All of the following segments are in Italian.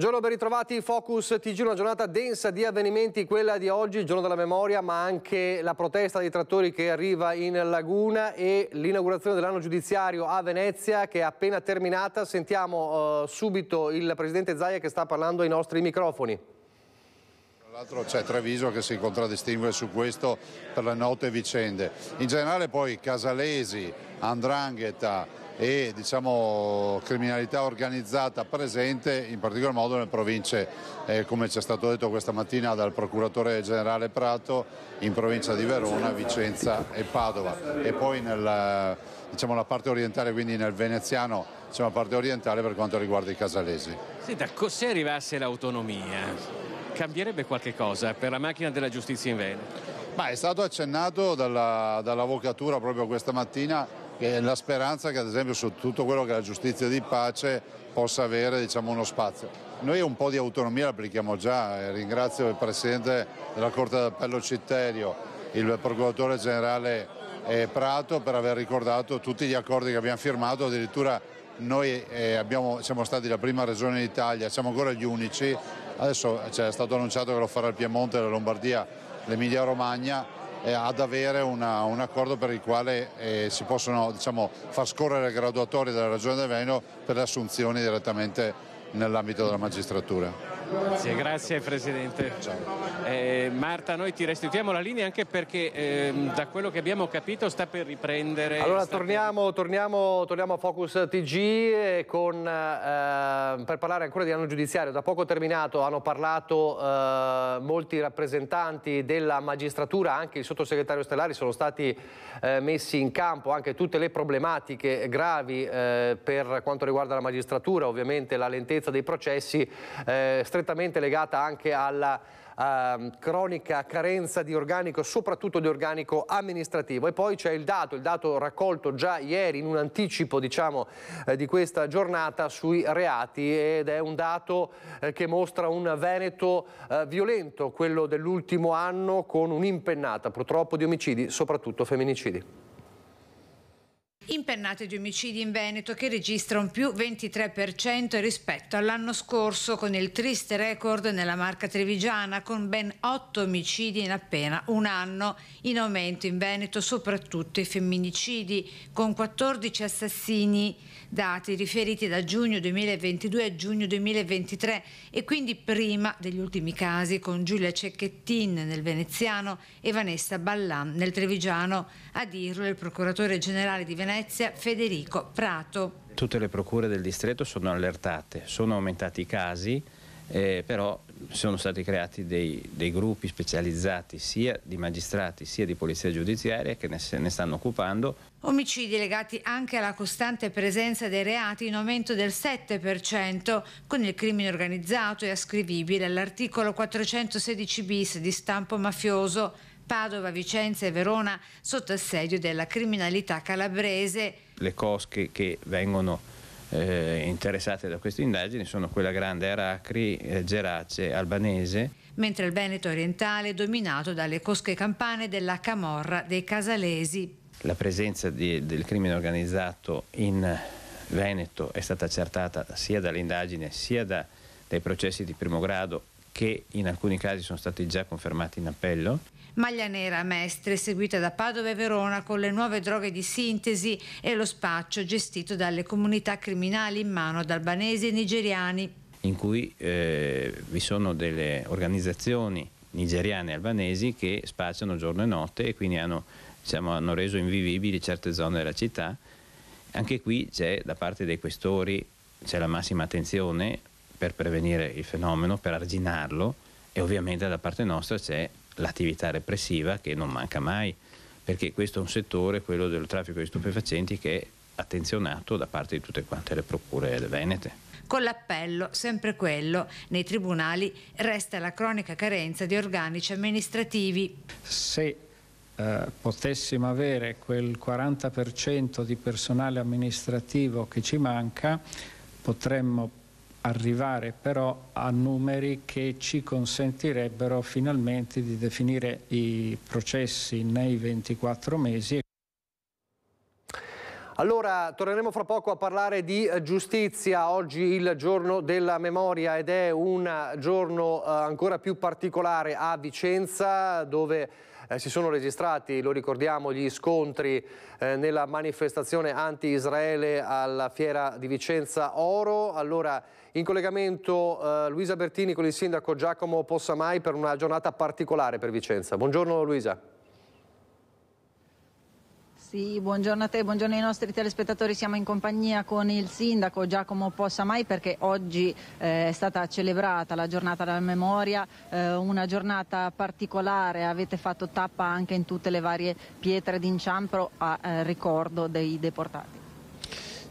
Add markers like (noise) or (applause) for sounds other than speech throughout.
Buongiorno, ben ritrovati. Focus TG, una giornata densa di avvenimenti, quella di oggi, il giorno della memoria, ma anche la protesta dei trattori che arriva in Laguna e l'inaugurazione dell'anno giudiziario a Venezia che è appena terminata. Sentiamo eh, subito il presidente Zaia che sta parlando ai nostri microfoni. Tra l'altro c'è Treviso che si contraddistingue su questo per le note vicende. In generale poi Casalesi, Andrangheta, e diciamo, criminalità organizzata presente in particolar modo nelle province, eh, come ci è stato detto questa mattina dal procuratore generale Prato, in provincia di Verona, Vicenza e Padova e poi nella diciamo, parte orientale, quindi nel veneziano, diciamo, la parte orientale per quanto riguarda i casalesi. Senta, se arrivasse l'autonomia cambierebbe qualche cosa per la macchina della giustizia in Veneto? Ma è stato accennato dalla, dall'avvocatura proprio questa mattina la speranza che ad esempio su tutto quello che è la giustizia di pace possa avere diciamo, uno spazio. Noi un po' di autonomia l'applichiamo già, eh, ringrazio il Presidente della Corte d'Appello Citterio, il Procuratore Generale eh, Prato per aver ricordato tutti gli accordi che abbiamo firmato, addirittura noi eh, abbiamo, siamo stati la prima regione d'Italia, siamo ancora gli unici, adesso cioè, è stato annunciato che lo farà il Piemonte, la Lombardia, l'Emilia Romagna, eh, ad avere una, un accordo per il quale eh, si possono diciamo, far scorrere le graduatorie della Regione del Veneto per le assunzioni direttamente nell'ambito della magistratura. Grazie, grazie Presidente. Eh, Marta, noi ti restituiamo la linea anche perché eh, da quello che abbiamo capito sta per riprendere. Allora torniamo, per... torniamo, torniamo, a Focus TG con, eh, per parlare ancora di anno giudiziario. Da poco terminato hanno parlato eh, molti rappresentanti della magistratura, anche il sottosegretario Stellari, sono stati eh, messi in campo anche tutte le problematiche gravi eh, per quanto riguarda la magistratura, ovviamente la lentezza dei processi. Eh, strettamente legata anche alla eh, cronica carenza di organico, soprattutto di organico amministrativo. E poi c'è il dato, il dato raccolto già ieri in un anticipo diciamo, eh, di questa giornata sui reati ed è un dato eh, che mostra un Veneto eh, violento, quello dell'ultimo anno con un'impennata purtroppo di omicidi, soprattutto femminicidi. Impennate di omicidi in Veneto che registra un più 23% rispetto all'anno scorso con il triste record nella marca trevigiana con ben 8 omicidi in appena un anno. In aumento in Veneto soprattutto i femminicidi con 14 assassini dati riferiti da giugno 2022 a giugno 2023 e quindi prima degli ultimi casi con Giulia Cecchettin nel veneziano e Vanessa Ballan nel trevigiano, a dirlo il procuratore generale di Venezia Federico Prato. Tutte le procure del distretto sono allertate, sono aumentati i casi, eh, però sono stati creati dei, dei, gruppi specializzati sia di magistrati sia di polizia giudiziaria che ne, se ne stanno occupando. Omicidi legati anche alla costante presenza dei reati in aumento del 7%, con il crimine organizzato e ascrivibile all'articolo 416 bis di stampo mafioso. Padova, Vicenza e Verona sotto assedio della criminalità calabrese. Le cosche che vengono eh, interessate da queste indagini sono quella grande Aracri, eh, Gerace, Albanese. Mentre il Veneto orientale è dominato dalle cosche campane della Camorra dei Casalesi. La presenza di, del crimine organizzato in Veneto è stata accertata sia dall'indagine sia da, dai processi di primo grado che in alcuni casi sono stati già confermati in appello. Maglia Nera Mestre, seguita da Padova e Verona con le nuove droghe di sintesi e lo spaccio gestito dalle comunità criminali in mano ad albanesi e nigeriani. In cui eh, vi sono delle organizzazioni nigeriane e albanesi che spacciano giorno e notte e quindi hanno, diciamo, hanno reso invivibili certe zone della città. Anche qui c'è da parte dei questori c'è la massima attenzione per prevenire il fenomeno, per arginarlo e ovviamente da parte nostra c'è l'attività repressiva che non manca mai, perché questo è un settore, quello del traffico di stupefacenti, che è attenzionato da parte di tutte quante le procure venete con l'appello, sempre quello, nei tribunali resta la cronica carenza di organici amministrativi. Se eh, potessimo avere quel 40% di personale amministrativo che ci manca, potremmo arrivare però a numeri che ci consentirebbero finalmente di definire i processi nei 24 mesi. Allora, torneremo fra poco a parlare di eh, giustizia, oggi il giorno della memoria ed è un eh, giorno eh, ancora più particolare a Vicenza dove si sono registrati, lo ricordiamo, gli scontri nella manifestazione anti-Israele alla fiera di Vicenza Oro. Allora, in collegamento eh, Luisa Bertini con il sindaco Giacomo Possamai per una giornata particolare per Vicenza. Buongiorno Luisa. Sì, buongiorno a te, buongiorno ai nostri telespettatori. Siamo in compagnia con il sindaco Giacomo Possamai perché oggi eh, è stata celebrata la giornata della memoria, eh, una giornata particolare. Avete fatto tappa anche in tutte le varie pietre d'inciampro a eh, ricordo dei deportati.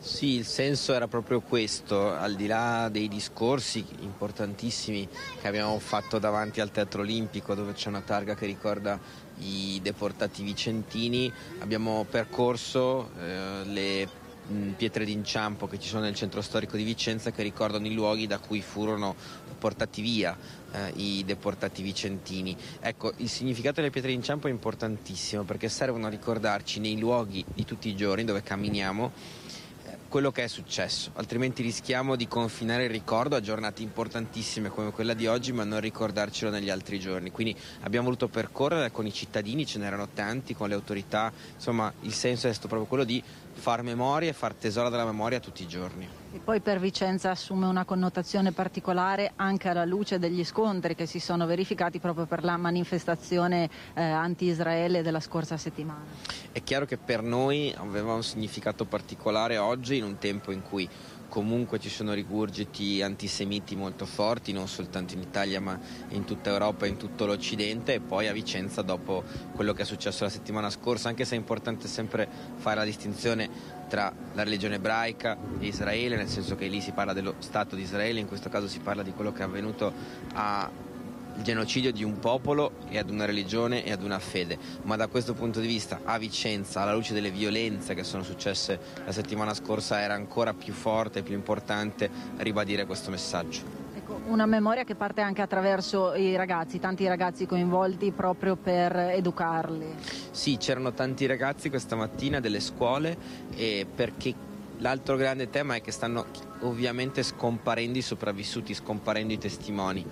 Sì, il senso era proprio questo, al di là dei discorsi importantissimi che abbiamo fatto davanti al Teatro Olimpico dove c'è una targa che ricorda i deportati vicentini, abbiamo percorso eh, le mm, pietre d'inciampo che ci sono nel centro storico di Vicenza che ricordano i luoghi da cui furono portati via eh, i deportati vicentini. Ecco, il significato delle pietre d'inciampo è importantissimo perché servono a ricordarci nei luoghi di tutti i giorni dove camminiamo quello che è successo, altrimenti rischiamo di confinare il ricordo a giornate importantissime come quella di oggi, ma non ricordarcelo negli altri giorni. Quindi abbiamo voluto percorrere con i cittadini, ce n'erano tanti, con le autorità, insomma il senso è stato proprio quello di far memoria e far tesoro della memoria tutti i giorni. E poi per Vicenza assume una connotazione particolare anche alla luce degli scontri che si sono verificati proprio per la manifestazione eh, anti-Israele della scorsa settimana. È chiaro che per noi aveva un significato particolare oggi in un tempo in cui comunque ci sono rigurgiti antisemiti molto forti, non soltanto in Italia ma in tutta Europa e in tutto l'Occidente e poi a Vicenza dopo quello che è successo la settimana scorsa, anche se è importante sempre fare la distinzione tra la religione ebraica e Israele, nel senso che lì si parla dello Stato di Israele, in questo caso si parla di quello che è avvenuto a il genocidio di un popolo e ad una religione e ad una fede, ma da questo punto di vista a Vicenza, alla luce delle violenze che sono successe la settimana scorsa, era ancora più forte e più importante ribadire questo messaggio ecco, una memoria che parte anche attraverso i ragazzi, tanti ragazzi coinvolti proprio per educarli. Sì, c'erano tanti ragazzi questa mattina delle scuole e eh, perché L'altro grande tema è che stanno ovviamente scomparendo i sopravvissuti, scomparendo i testimoni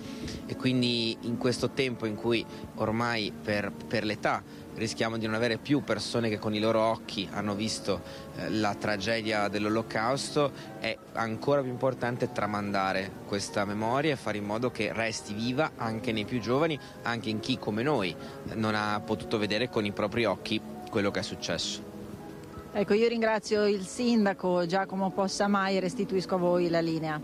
e quindi in questo tempo in cui ormai per, per l'età rischiamo di non avere più persone che con i loro occhi hanno visto eh, la tragedia dell'olocausto, è ancora più importante tramandare questa memoria e fare in modo che resti viva anche nei più giovani, anche in chi come noi non ha potuto vedere con i propri occhi quello che è successo. Ecco, io ringrazio il sindaco Giacomo Possamai e restituisco a voi la linea.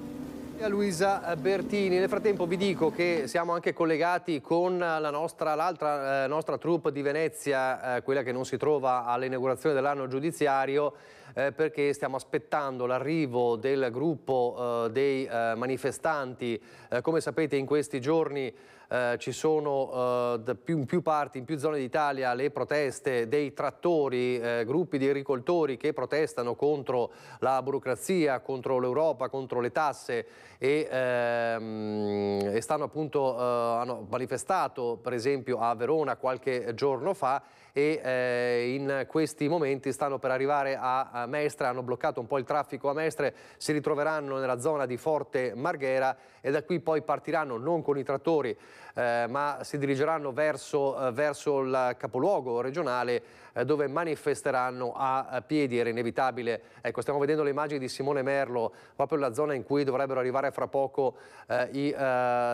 Luisa Bertini, nel frattempo vi dico che siamo anche collegati con la nostra, l'altra eh, nostra troupe di Venezia, eh, quella che non si trova all'inaugurazione dell'anno giudiziario, eh, perché stiamo aspettando l'arrivo del gruppo eh, dei eh, manifestanti. Eh, come sapete in questi giorni eh, ci sono eh, più, in più parti, in più zone d'Italia, le proteste dei trattori, eh, gruppi di agricoltori che protestano contro la burocrazia, contro l'Europa, contro le tasse e, ehm, e stanno appunto, eh, hanno manifestato per esempio a Verona qualche giorno fa e eh, in questi momenti stanno per arrivare a, a, Mestre, hanno bloccato un po' il traffico a Mestre, si ritroveranno nella zona di Forte Marghera e da qui poi partiranno non con i trattori eh, ma si dirigeranno verso, eh, verso il capoluogo regionale eh, dove manifesteranno a, a eh, piedi, era inevitabile. Ecco, stiamo vedendo le immagini di Simone Merlo, proprio la zona in cui dovrebbero arrivare fra poco eh, i eh,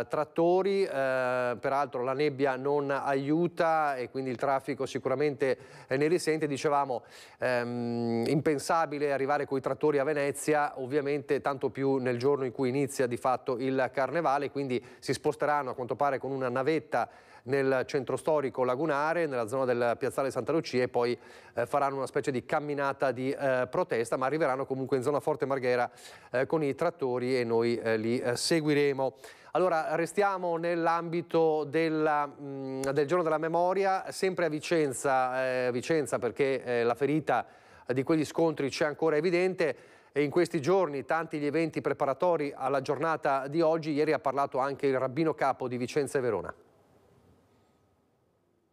trattori, peraltro la nebbia non aiuta e quindi il traffico sicuramente ne risente, dicevamo ehm, impensabile arrivare con i trattori a Venezia, ovviamente tanto più nel giorno in cui inizia di fatto il carnevale, quindi si sposteranno a quanto pare con con una navetta nel centro storico lagunare, nella zona del piazzale Santa Lucia e poi eh, faranno una specie di camminata di eh, protesta, ma arriveranno comunque in zona Forte Marghera eh, con i trattori e noi eh, li eh, seguiremo. Allora, restiamo nell'ambito mm, del giorno della memoria, sempre a Vicenza, eh, Vicenza perché la ferita di quegli scontri c'è ancora evidente e in questi giorni tanti gli eventi preparatori alla giornata di oggi. Ieri ha parlato anche il rabbino capo di Vicenza e Verona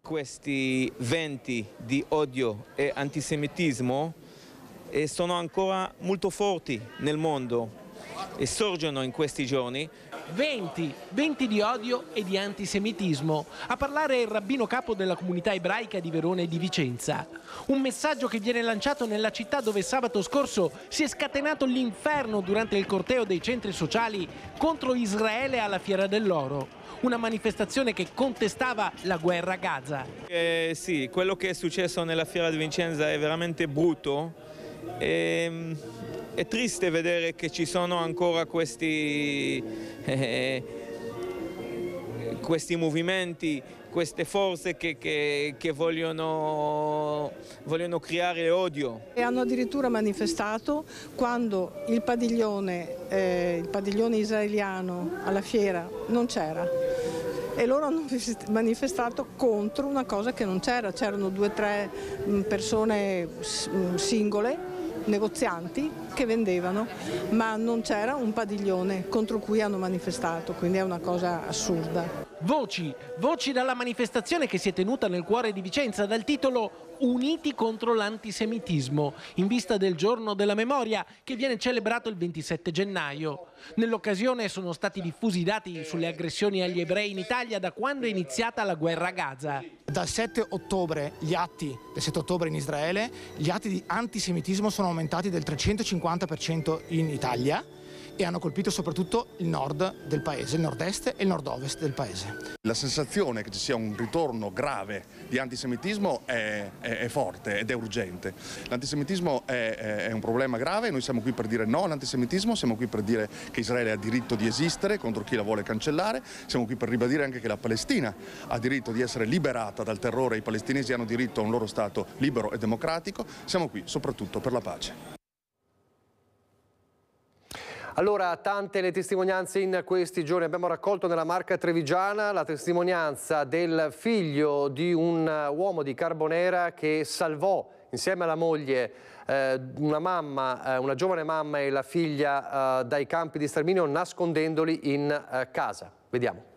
questi venti di odio e antisemitismo eh, sono ancora molto forti nel mondo e sorgono in questi giorni 20, 20 di odio e di antisemitismo. A parlare è il rabbino capo della comunità ebraica di Verona e di Vicenza. Un messaggio che viene lanciato nella città dove sabato scorso si è scatenato l'inferno durante il corteo dei centri sociali contro Israele alla Fiera dell'Oro. Una manifestazione che contestava la guerra a Gaza. Eh, sì, quello che è successo nella Fiera di Vicenza è veramente brutto. E ehm, è triste vedere che ci sono ancora questi, eh, eh, questi movimenti, queste forze che, che, che vogliono, vogliono, creare odio. E hanno addirittura manifestato quando il padiglione, eh, il padiglione israeliano alla fiera non c'era e loro hanno manifestato contro una cosa che non c'era, c'erano due o tre mm, persone mm, singole negozianti che vendevano, ma non c'era un padiglione contro cui hanno manifestato, quindi è una cosa assurda. Voci, voci dalla manifestazione che si è tenuta nel cuore di Vicenza dal titolo Uniti contro l'antisemitismo, in vista del giorno della memoria che viene celebrato il 27 gennaio. Nell'occasione sono stati diffusi i dati sulle aggressioni agli ebrei in Italia da quando è iniziata la guerra a Gaza. Dal 7 ottobre, gli atti del 7 ottobre in Israele, gli atti di antisemitismo sono aumentati del 350% in Italia e hanno colpito soprattutto il nord del paese, il nord-est e il nord-ovest del paese. La sensazione che ci sia un ritorno grave di antisemitismo è, è, è forte ed è urgente. L'antisemitismo è, è, un problema grave, noi siamo qui per dire no all'antisemitismo, siamo qui per dire che Israele ha diritto di esistere contro chi la vuole cancellare, siamo qui per ribadire anche che la Palestina ha diritto di essere liberata dal terrore, i palestinesi hanno diritto a un loro Stato libero e democratico, siamo qui soprattutto per la pace. Allora, tante le testimonianze in questi giorni. Abbiamo raccolto nella marca trevigiana la testimonianza del figlio di un eh, uomo di Carbonera che salvò insieme alla moglie eh, una mamma, eh, una giovane mamma e la figlia dai campi di sterminio nascondendoli in casa. Vediamo.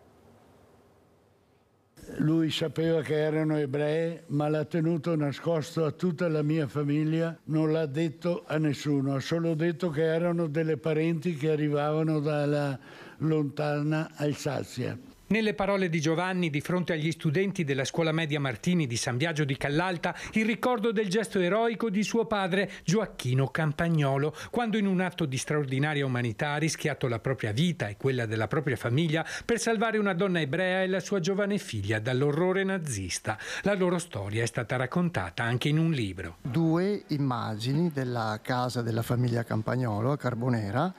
Lui sapeva che erano ebrei, ma l'ha tenuto nascosto a tutta la mia famiglia, non l'ha detto a nessuno, ha solo detto che erano delle parenti che arrivavano dalla lontana Alsazia. Nelle parole di Giovanni di fronte agli studenti della scuola media Martini di San Biagio di Callalta il ricordo del gesto eroico di suo padre Gioacchino Campagnolo, quando in un atto di straordinaria umanità ha rischiato la propria vita e quella della propria famiglia per salvare una donna ebrea e la sua giovane figlia dall'orrore nazista. La loro storia è stata raccontata anche in un libro. Due immagini della casa della famiglia Campagnolo a Carbonera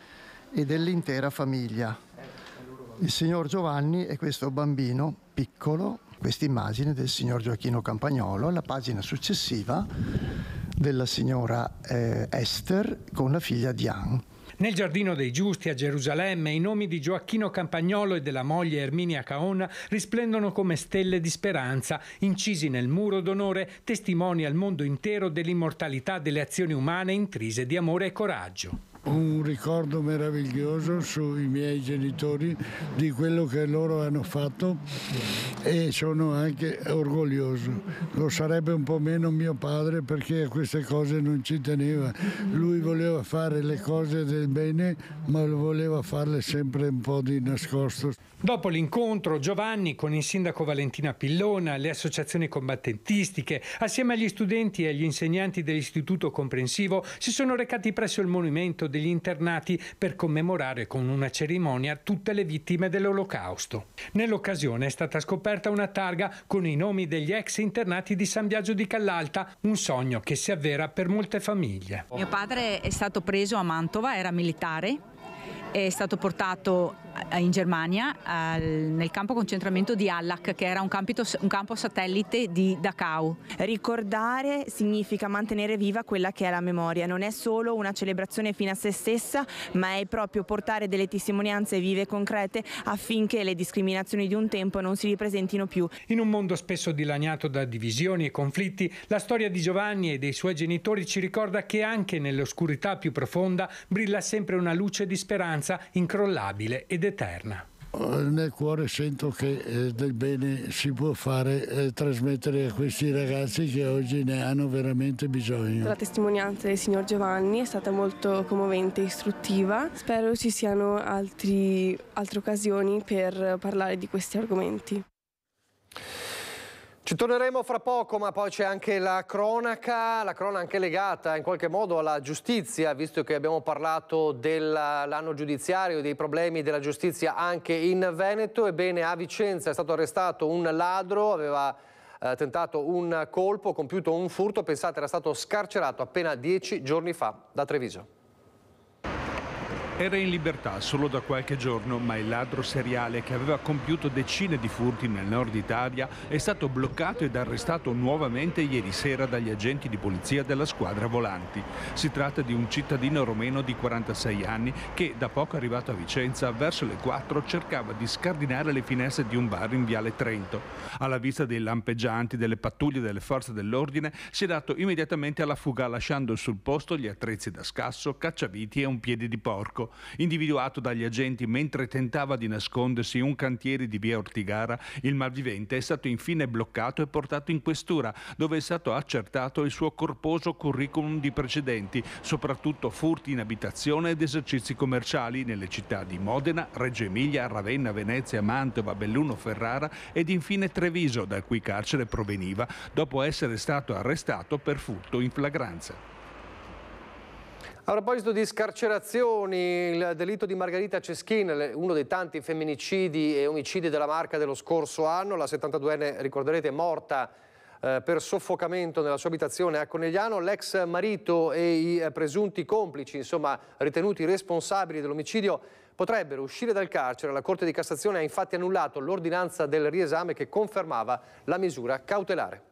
e dell'intera famiglia il signor Giovanni e questo bambino piccolo, questa immagine del signor Gioacchino Campagnolo, la pagina successiva della signora eh, Esther con la figlia Diane. Nel Giardino dei Giusti a Gerusalemme i nomi di Gioacchino Campagnolo e della moglie Erminia Caonna risplendono come stelle di speranza, incisi nel muro d'onore, testimoni al mondo intero dell'immortalità delle azioni umane intrise di amore e coraggio un ricordo meraviglioso sui miei genitori di quello che loro hanno fatto e sono anche orgoglioso. Lo sarebbe un po' meno mio padre perché a queste cose non ci teneva. Lui voleva fare le cose del bene ma voleva farle sempre un po' di nascosto. Dopo l'incontro Giovanni con il sindaco Valentina Pillona, le associazioni combattentistiche, assieme agli studenti e agli insegnanti dell'istituto comprensivo si sono recati presso il monumento degli internati per commemorare con una cerimonia tutte le vittime dell'Olocausto. Nell'occasione è stata scoperta una targa con i nomi degli ex internati di San Biagio di Callalta, un sogno che si avvera per molte famiglie. Mio padre è stato preso a Mantova, era militare, è stato portato in Germania nel campo concentramento di Allach che era un, campito, un, campo satellite di Dachau. Ricordare significa mantenere viva quella che è la memoria, non è solo una celebrazione fino a se stessa ma è proprio portare delle testimonianze vive e concrete affinché le discriminazioni di un tempo non si ripresentino più. In un mondo spesso dilaniato da divisioni e conflitti la storia di Giovanni e dei suoi genitori ci ricorda che anche nell'oscurità più profonda brilla sempre una luce di speranza incrollabile ed ed eterna. Eh, nel cuore sento che eh, del bene si può fare e eh, trasmettere a questi ragazzi che oggi ne hanno veramente bisogno. La testimonianza del signor Giovanni è stata molto commovente e istruttiva. Spero ci siano altri, altre occasioni per parlare di questi argomenti. Ci torneremo fra poco, ma poi c'è anche la cronaca, la cronaca anche legata in qualche modo alla giustizia, visto che abbiamo parlato dell'anno giudiziario, dei problemi della giustizia anche in Veneto. Ebbene, a Vicenza è stato arrestato un ladro, aveva eh, tentato un colpo, compiuto un furto, pensate era stato scarcerato appena dieci giorni fa da Treviso. Era in libertà solo da qualche giorno, ma il ladro seriale che aveva compiuto decine di furti nel nord Italia è stato bloccato ed arrestato nuovamente ieri sera dagli agenti di polizia della squadra Volanti. Si tratta di un cittadino romeno di 46 anni che, da poco arrivato a Vicenza, verso le 4 cercava di scardinare le finestre di un bar in Viale Trento. Alla vista dei lampeggianti, delle pattuglie delle forze dell'ordine, si è dato immediatamente alla fuga lasciando sul posto gli attrezzi da scasso, cacciaviti e un piede di porco individuato dagli agenti mentre tentava di nascondersi in un cantiere di via Ortigara, il malvivente è stato infine bloccato e portato in questura, dove è stato accertato il suo corposo curriculum di precedenti, soprattutto furti in abitazione ed esercizi commerciali nelle città di Modena, Reggio Emilia, Ravenna, Venezia, Mantova, Belluno, Ferrara ed infine Treviso, dal cui carcere proveniva, dopo essere stato arrestato per furto in flagranza. A proposito di scarcerazioni, il delitto di Margherita Ceschin, uno dei tanti femminicidi e omicidi della marca dello scorso anno, la 72enne, ricorderete, morta eh, per soffocamento nella sua abitazione a Conegliano, l'ex marito e i eh, presunti complici, insomma ritenuti responsabili dell'omicidio, potrebbero uscire dal carcere. La Corte di Cassazione ha infatti annullato l'ordinanza del riesame che confermava la misura cautelare.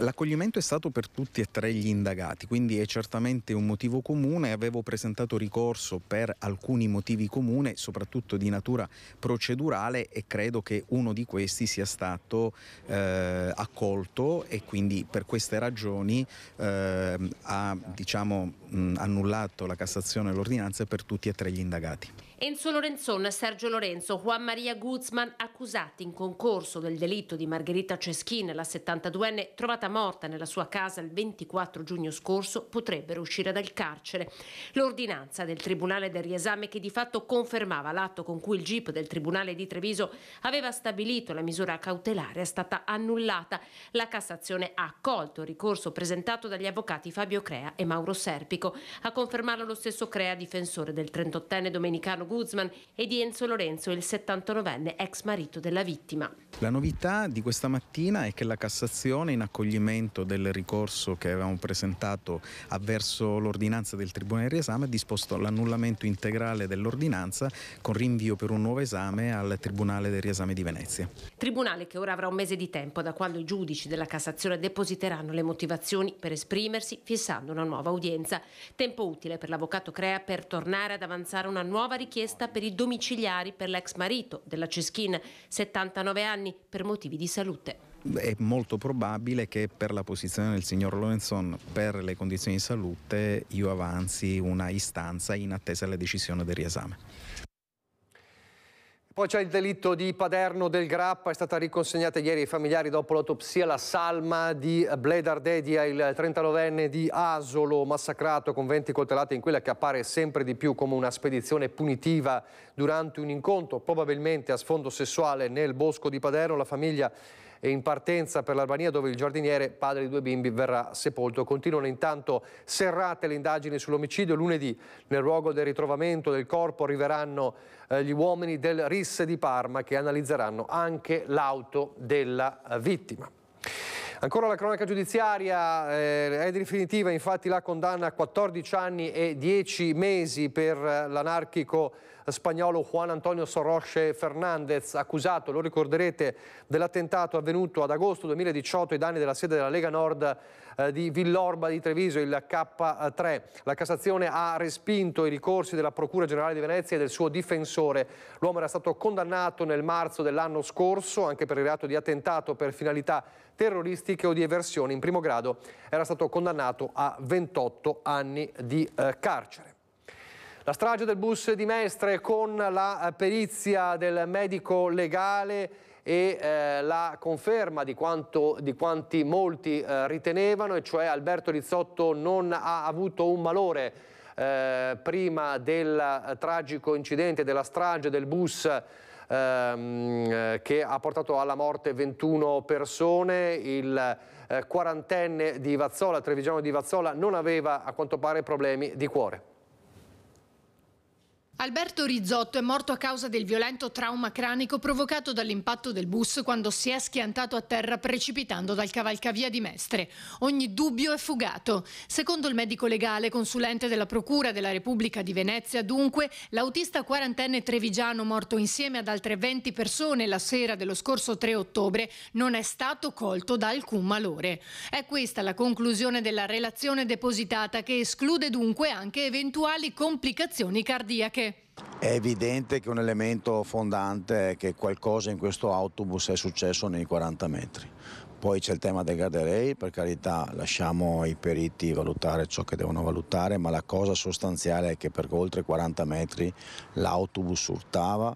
L'accoglimento è stato per tutti e tre gli indagati, quindi è certamente un motivo comune. Avevo presentato ricorso per alcuni motivi comuni, soprattutto di natura procedurale e credo che uno di questi sia stato eh, accolto e quindi per queste ragioni eh, ha diciamo, mh, annullato la Cassazione e l'ordinanza per tutti e tre gli indagati. Enzo Lorenzon, Sergio Lorenzo, Juan Maria Guzman, accusati in concorso del delitto di Margherita Ceschin, la 72enne trovata morta nella sua casa il 24 giugno scorso, potrebbero uscire dal carcere. L'ordinanza del Tribunale del riesame che di fatto confermava l'atto con cui il GIP del Tribunale di Treviso aveva stabilito la misura cautelare è stata annullata. La Cassazione ha accolto il ricorso presentato dagli avvocati Fabio Crea e Mauro Serpico. A confermarlo lo stesso Crea, difensore del 38enne domenicano Guzman e di Enzo Lorenzo, il 79enne ex marito della vittima. La novità di questa mattina è che la Cassazione, in accoglimento del ricorso che avevamo presentato avverso l'ordinanza del Tribunale di riesame, ha disposto l'annullamento integrale dell'ordinanza con rinvio per un nuovo esame al Tribunale del riesame di Venezia. Tribunale che ora avrà un mese di tempo da quando i giudici della Cassazione depositeranno le motivazioni per esprimersi, fissando una nuova udienza. Tempo utile per l'avvocato Crea per tornare ad avanzare una nuova richiesta richiesta per i domiciliari per l'ex marito della Ceschin, 79 anni, per motivi di salute è molto probabile che per la posizione del signor Lorenzon, per le condizioni di salute, io avanzi una istanza in attesa della decisione del riesame. Poi c'è il delitto di Paderno del Grappa, è stata riconsegnata ieri ai familiari dopo l'autopsia la salma di Bledar Dedia, il 39enne di Asolo, massacrato con 20 coltellate in quella che appare sempre di più come una spedizione punitiva durante un incontro, probabilmente a sfondo sessuale nel bosco di Paderno. La famiglia e in partenza per l'Albania dove il giardiniere, padre di due bimbi, verrà sepolto. Continuano intanto serrate le indagini sull'omicidio. Lunedì nel luogo del ritrovamento del corpo arriveranno eh, gli uomini del RIS di Parma che analizzeranno anche l'auto della eh, vittima. Ancora la cronaca giudiziaria eh, è definitiva, infatti la condanna a 14 anni e 10 mesi per eh, l'anarchico spagnolo Juan Antonio Sorosce Fernández, accusato, lo ricorderete, dell'attentato avvenuto ad agosto 2018 ai danni della sede della Lega Nord eh, di Villorba di Treviso, il K3. La Cassazione ha respinto i ricorsi della Procura Generale di Venezia e del suo difensore. L'uomo era stato condannato nel marzo dell'anno scorso anche per il reato di attentato per finalità terroristiche o di eversione in primo grado. Era stato condannato a 28 anni di eh, carcere. La strage del bus di Mestre con la eh, perizia del medico legale e eh, la conferma di, quanto, di quanti molti eh, ritenevano, e cioè Alberto Rizzotto non ha avuto un malore eh, prima del eh, tragico incidente della strage del bus ehm, eh, che ha portato alla morte 21 persone, il quarantenne di Vazzola, trevigiano di Vazzola, non aveva a quanto pare problemi di cuore. Alberto Rizzotto è morto a causa del violento trauma cranico provocato dall'impatto del bus quando si è schiantato a terra precipitando dal cavalcavia di Mestre. Ogni dubbio è fugato. Secondo il medico legale consulente della Procura della Repubblica di Venezia, dunque, l'autista quarantenne trevigiano morto insieme ad altre 20 persone la sera dello scorso 3 ottobre non è stato colto da alcun malore. È questa la conclusione della relazione depositata che esclude dunque anche eventuali complicazioni cardiache. È evidente che un elemento fondante è che qualcosa in questo autobus è successo nei 40 metri. Poi c'è il tema del garderei, per carità lasciamo i periti valutare ciò che devono valutare, ma la cosa sostanziale è che per oltre 40 metri l'autobus urtava,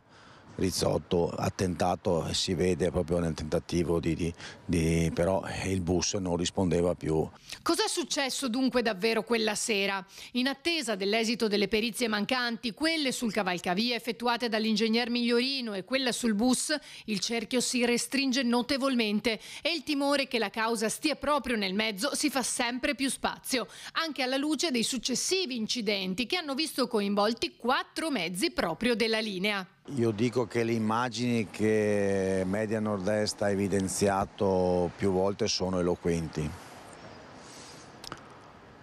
Rizzotto ha tentato eh, si vede proprio nel tentativo di, di, di, però il bus non rispondeva più. Cos'è successo dunque davvero quella sera? In attesa dell'esito delle perizie mancanti, quelle sul cavalcavia effettuate dall'ingegner Migliorino e quella sul bus, il cerchio si restringe notevolmente e il timore che la causa stia proprio nel mezzo si fa sempre più spazio, anche alla luce dei successivi incidenti che hanno visto coinvolti quattro mezzi proprio della linea. Io dico che le immagini che Media Nord-Est ha evidenziato più volte sono eloquenti.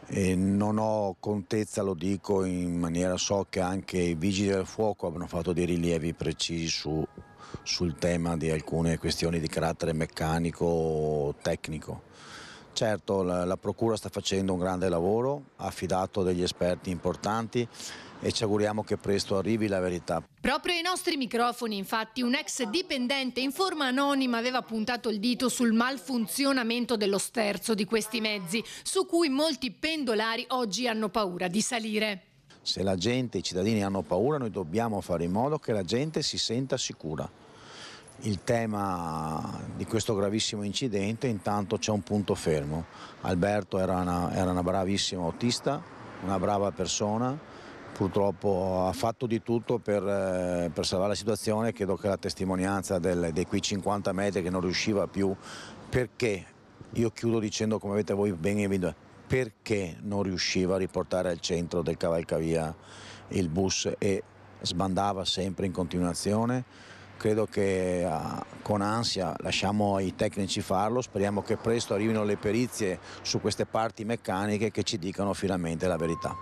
E non ho contezza, lo dico in maniera, so che anche i vigili del fuoco hanno fatto dei rilievi precisi su, sul tema di alcune questioni di carattere meccanico o tecnico. Certo, la, la Procura sta facendo un grande lavoro, ha affidato degli esperti importanti, e ci auguriamo che presto arrivi la verità. Proprio ai nostri microfoni, infatti, un ex dipendente in forma anonima aveva puntato il dito sul malfunzionamento dello sterzo di questi mezzi, su cui molti pendolari oggi hanno paura di salire. Se la gente, i cittadini hanno paura, noi dobbiamo fare in modo che la gente si senta sicura. Il tema di questo gravissimo incidente, intanto c'è un punto fermo. Alberto era una, era una bravissima autista, una brava persona, purtroppo ha fatto di tutto per, eh, per, salvare la situazione, credo che la testimonianza del, dei qui 50 metri che non riusciva più, perché, io chiudo dicendo come avete voi ben evidente, perché non riusciva a riportare al centro del cavalcavia il bus e sbandava sempre in continuazione. Credo che eh, con ansia lasciamo ai tecnici farlo, speriamo che presto arrivino le perizie su queste parti meccaniche che ci dicano finalmente la verità.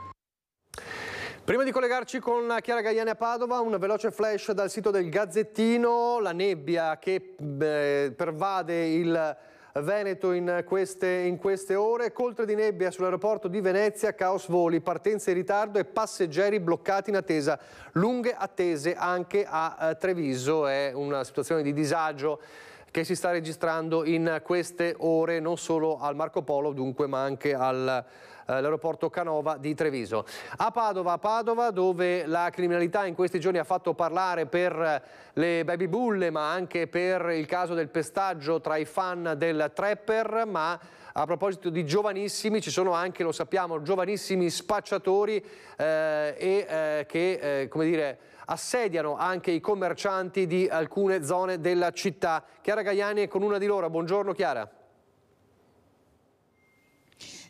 Prima di collegarci con Chiara Gaiani a Padova, un veloce flash dal sito del Gazzettino, la nebbia che eh, pervade il Veneto in queste, in queste ore, coltre di nebbia sull'aeroporto di Venezia, caos voli, partenze in ritardo e passeggeri bloccati in attesa, lunghe attese anche a eh, Treviso, è una situazione di disagio che si sta registrando in queste ore non solo al Marco Polo dunque ma anche al eh, l'aeroporto Canova di Treviso. A Padova, a Padova dove la criminalità in questi giorni ha fatto parlare per eh, le baby bulle ma anche per il caso del pestaggio tra i fan del trapper ma a proposito di giovanissimi, ci sono anche, lo sappiamo, giovanissimi spacciatori eh, e, eh, che, eh, come dire, assediano anche i commercianti di alcune zone della città. Chiara Gaiani è con una di loro. Buongiorno Chiara.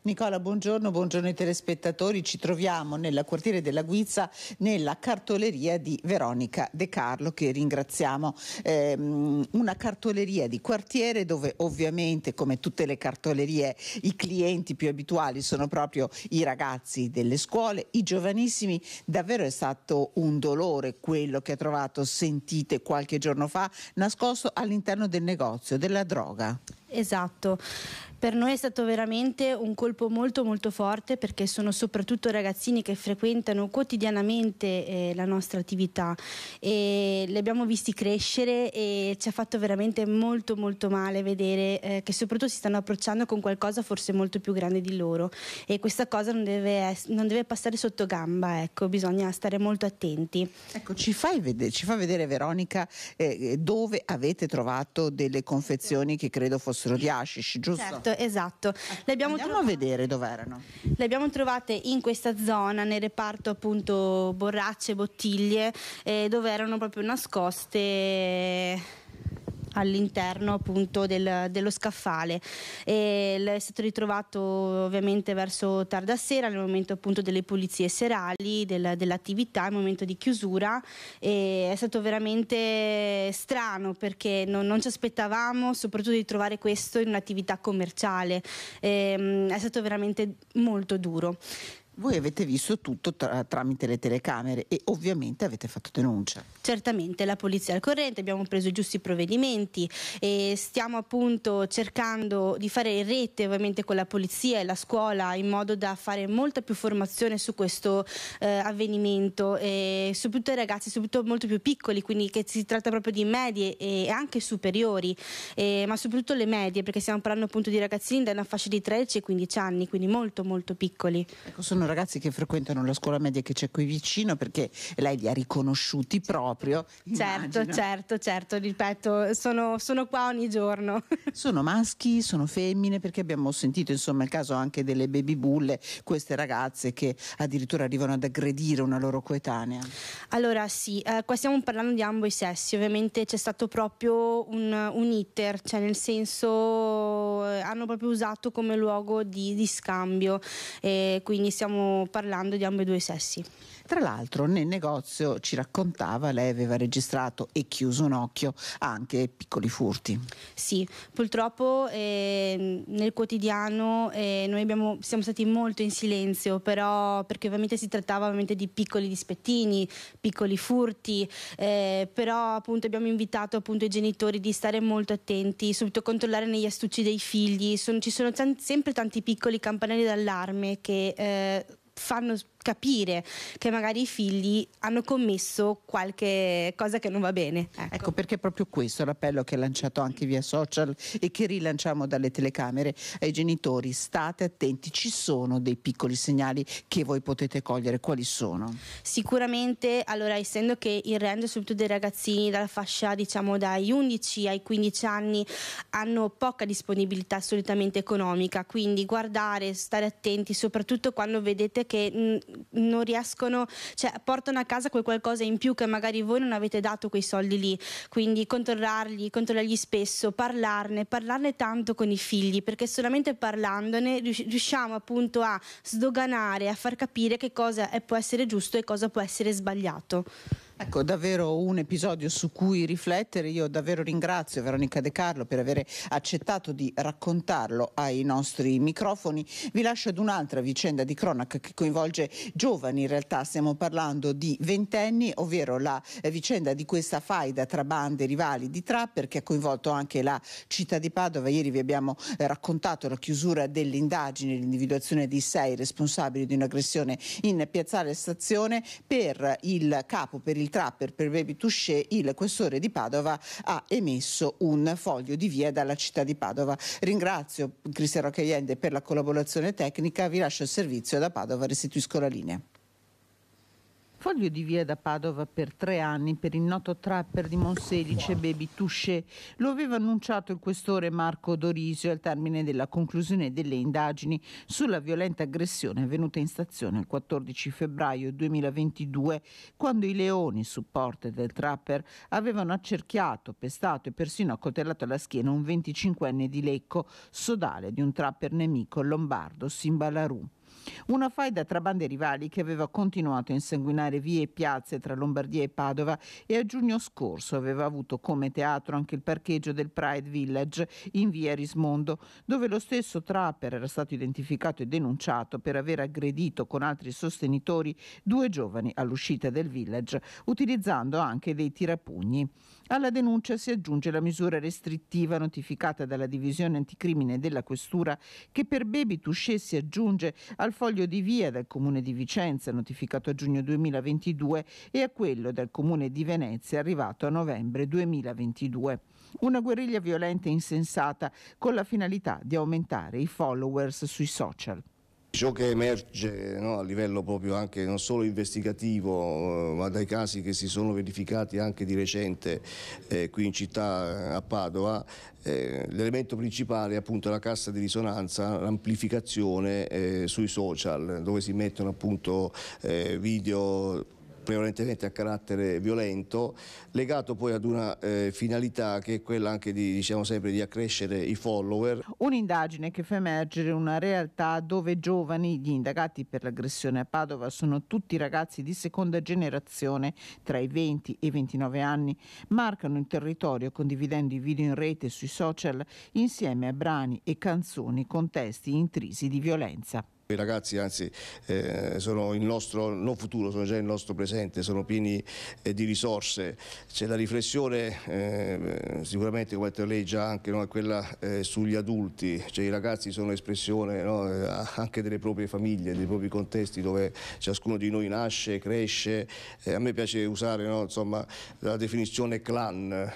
Nicola, buongiorno, buongiorno ai telespettatori. Ci troviamo nel quartiere della Guizza, nella cartoleria di Veronica De Carlo, che ringraziamo. Eh, una cartoleria di quartiere dove ovviamente, come tutte le cartolerie, i clienti più abituali sono proprio i ragazzi delle scuole, i giovanissimi. Davvero è stato un dolore quello che ha trovato, sentite, qualche giorno fa, nascosto all'interno del negozio della droga. Esatto. Per noi è stato veramente un colpo molto molto forte perché sono soprattutto ragazzini che frequentano quotidianamente eh, la nostra attività e li abbiamo visti crescere e ci ha fatto veramente molto molto male vedere eh, che soprattutto si stanno approcciando con qualcosa forse molto più grande di loro e questa cosa non deve, non deve passare sotto gamba, ecco, bisogna stare molto attenti. Ecco, ci, vedere, ci fa vedere Veronica eh, eh, dove avete trovato delle confezioni che credo fossero fossero di Ashish, giusto? Certo, esatto. Ecco, Le abbiamo Andiamo trovate, a vedere dove erano. Le abbiamo trovate in questa zona, nel reparto appunto borracce, bottiglie, eh, dove erano proprio nascoste all'interno appunto del, dello scaffale. E è stato ritrovato ovviamente verso tarda sera, nel momento appunto delle pulizie serali, del, dell'attività, al momento di chiusura. E è stato veramente strano perché non, non, ci aspettavamo soprattutto di trovare questo in un'attività commerciale. E, ehm, è stato veramente molto duro voi avete visto tutto tra, tramite le telecamere e ovviamente avete fatto denuncia. Certamente, la polizia è al corrente, abbiamo preso i giusti provvedimenti e stiamo appunto cercando di fare rete ovviamente con la polizia e la scuola in modo da fare molta più formazione su questo eh, avvenimento, e soprattutto ai ragazzi, soprattutto molto più piccoli, quindi che si tratta proprio di medie e anche superiori, e, ma soprattutto le medie perché stiamo parlando appunto di ragazzini da una fascia di 13 e 15 anni, quindi molto molto piccoli. Ecco, sono sono ragazzi che frequentano la scuola media che c'è qui vicino perché lei li ha riconosciuti proprio. Certo, immagino. Certo, certo, ripeto, sono, sono qua ogni giorno. (laughs) sono maschi, sono femmine, perché abbiamo sentito insomma il caso anche delle baby bulle, queste ragazze che addirittura arrivano ad aggredire una loro coetanea. Allora sì, eh, qua stiamo parlando di ambo i sessi, ovviamente c'è stato proprio un, un iter, cioè nel senso eh, hanno proprio usato come luogo di, di scambio, e quindi siamo stiamo parlando di ambedue i sessi. Tra l'altro nel negozio ci raccontava lei aveva registrato e chiuso un occhio anche piccoli furti. Sì, purtroppo eh, nel quotidiano eh, noi abbiamo, siamo stati molto in silenzio, però perché ovviamente si trattava ovviamente di piccoli dispettini, piccoli furti, eh, però appunto abbiamo invitato appunto i genitori di stare molto attenti, subito controllare negli astucci dei figli, sono, ci sono sempre tanti piccoli campanelli d'allarme che eh, fanno capire che magari i figli hanno commesso qualche cosa che non va bene. Ecco, ecco perché proprio questo l'appello che ha lanciato anche via social e che rilanciamo dalle telecamere ai genitori. State attenti, ci sono dei piccoli segnali che voi potete cogliere. Quali sono? Sicuramente, allora, essendo che il REND, soprattutto dei ragazzini dalla fascia diciamo dai 11 ai 15 anni hanno poca disponibilità solitamente economica, quindi guardare, stare attenti, soprattutto quando vedete che mh, mm, non riescono, cioè portano a casa quel qualcosa in più che magari voi non avete dato quei soldi lì. Quindi controllarli, controllargli spesso, parlarne, parlarne tanto con i figli, perché solamente parlandone riusciamo appunto a sdoganare, a far capire che cosa può essere giusto e cosa può essere sbagliato. Ecco, davvero un episodio su cui riflettere. Io davvero ringrazio Veronica De Carlo per aver accettato di raccontarlo ai nostri microfoni. Vi lascio ad un'altra vicenda di cronaca che coinvolge giovani. In realtà stiamo parlando di ventenni, ovvero la vicenda di questa faida tra bande rivali di Trapper che ha coinvolto anche la città di Padova. Ieri vi abbiamo eh, raccontato la chiusura dell'indagine, l'individuazione di sei responsabili di un'aggressione in piazzale stazione per il capo, per il il trapper per Baby Touché, il questore di Padova ha emesso un foglio di via dalla città di Padova. Ringrazio Cristiano Caiende per la collaborazione tecnica, vi lascio il servizio da Padova, restituisco la linea. Foglio di via da Padova per tre anni per il noto trapper di Monselice, Baby Touché. Lo aveva annunciato il questore Marco Dorisio al termine della conclusione delle indagini sulla violenta aggressione avvenuta in stazione il 14 febbraio 2022, quando i leoni, supporte del trapper, avevano accerchiato, pestato e persino accotellato alla schiena un 25enne di Lecco, sodale di un trapper nemico lombardo, Simbalarù. Una faida tra bande rivali che aveva continuato a insanguinare vie e piazze tra Lombardia e Padova e a giugno scorso aveva avuto come teatro anche il parcheggio del Pride Village in via Rismondo, dove lo stesso Trapper era stato identificato e denunciato per aver aggredito con altri sostenitori due giovani all'uscita del village, utilizzando anche dei tirapugni. Alla denuncia si aggiunge la misura restrittiva notificata dalla divisione anticrimine della Questura che per Bebi Touché si aggiunge al foglio di via dal Comune di Vicenza notificato a giugno 2022 e a quello dal Comune di Venezia arrivato a novembre 2022. Una guerriglia violenta e insensata con la finalità di aumentare i followers sui social. Ciò che emerge no, a livello proprio anche non solo investigativo, eh, ma dai casi che si sono verificati anche di recente eh, qui in città a Padova, eh, l'elemento principale è appunto la cassa di risonanza, l'amplificazione eh, sui social, dove si mettono appunto eh, video prevalentemente a carattere violento, legato poi ad una eh, finalità che è quella anche di, diciamo sempre, di accrescere i follower. Un'indagine che fa emergere una realtà dove giovani, gli indagati per l'aggressione a Padova, sono tutti ragazzi di seconda generazione tra i 20 e i 29 anni, marcano il territorio condividendo i video in rete sui social insieme a brani e canzoni con testi intrisi di violenza. I ragazzi anzi eh, sono il nostro, non futuro, sono già il nostro presente, sono pieni eh, di risorse, c'è la riflessione eh, sicuramente come ha detto lei già anche no, quella eh, sugli adulti, cioè, i ragazzi sono espressione no, eh, anche delle proprie famiglie, dei propri contesti dove ciascuno di noi nasce, cresce, eh, a me piace usare no, insomma, la definizione clan,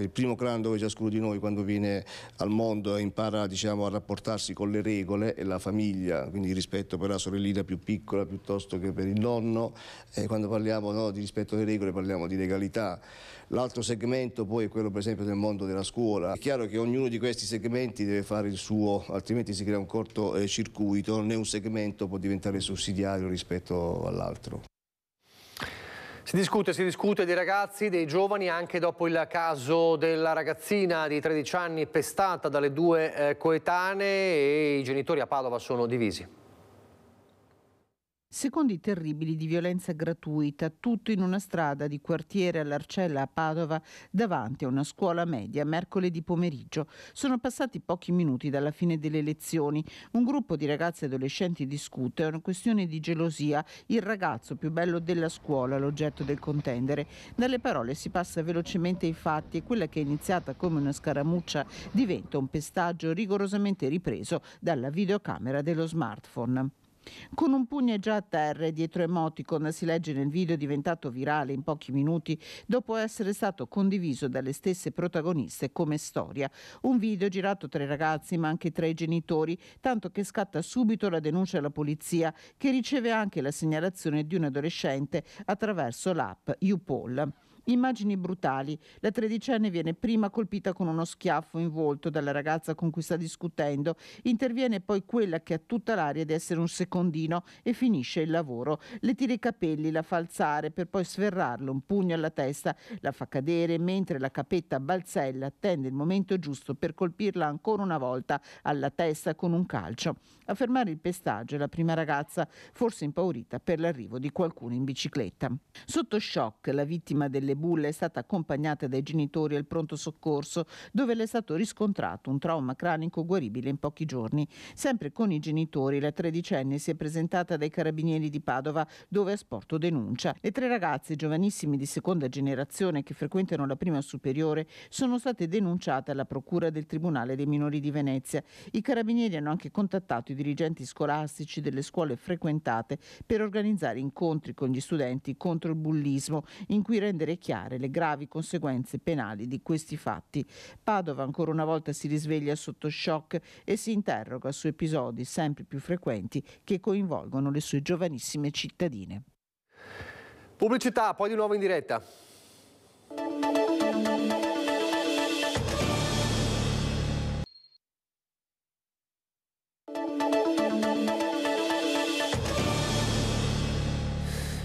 il primo clan dove ciascuno di noi quando viene al mondo impara diciamo, a rapportarsi con le regole e la famiglia, quindi rispetto per la sorellina più piccola piuttosto che per il nonno, eh, quando parliamo no, di rispetto alle regole parliamo di legalità. L'altro segmento poi è quello per esempio del mondo della scuola. È chiaro che ognuno di questi segmenti deve fare il suo, altrimenti si crea un cortocircuito, eh, né un segmento può diventare sussidiario rispetto all'altro. Si discute, si discute dei ragazzi, dei giovani, anche dopo il caso della ragazzina di 13 anni pestata dalle due eh, coetanee e i genitori a Padova sono divisi. Secondi terribili di violenza gratuita, tutto in una strada di quartiere all'Arcella a Padova davanti a una scuola media mercoledì pomeriggio. Sono passati pochi minuti dalla fine delle lezioni. Un gruppo di ragazzi e adolescenti discute, è una questione di gelosia. Il ragazzo più bello della scuola, l'oggetto del contendere. Dalle parole si passa velocemente ai fatti e quella che è iniziata come una scaramuccia diventa un pestaggio rigorosamente ripreso dalla videocamera dello smartphone. Con un pugno già a terra e dietro emoticon si legge nel video diventato virale in pochi minuti dopo essere stato condiviso dalle stesse protagoniste come storia. Un video girato tra i ragazzi ma anche tra i genitori, tanto che scatta subito la denuncia alla polizia che riceve anche la segnalazione di un adolescente attraverso l'app UPOL. Immagini brutali. La tredicenne viene prima colpita con uno schiaffo in volto dalla ragazza con cui sta discutendo, interviene poi quella che ha tutta l'aria di essere un secondino e finisce il lavoro. Le tira i capelli, la fa alzare per poi sferrarlo un pugno alla testa, la fa cadere mentre la capetta balzella attende il momento giusto per colpirla ancora una volta alla testa con un calcio. A fermare il pestaggio è la prima ragazza, forse impaurita per l'arrivo di qualcuno in bicicletta. Sotto shock la vittima delle delle bulle è stata accompagnata dai genitori al pronto soccorso, dove le è stato riscontrato un trauma cranico guaribile in pochi giorni. Sempre con i genitori, la tredicenne si è presentata dai carabinieri di Padova, dove ha sporto denuncia. Le tre ragazze giovanissime di seconda generazione che frequentano la prima superiore sono state denunciate alla Procura del Tribunale dei Minori di Venezia. I carabinieri hanno anche contattato i dirigenti scolastici delle scuole frequentate per organizzare incontri con gli studenti contro il bullismo, in cui rendere chiare le gravi conseguenze penali di questi fatti. Padova ancora una volta si risveglia sotto shock e si interroga su episodi sempre più frequenti che coinvolgono le sue giovanissime cittadine. Pubblicità, poi di nuovo in diretta.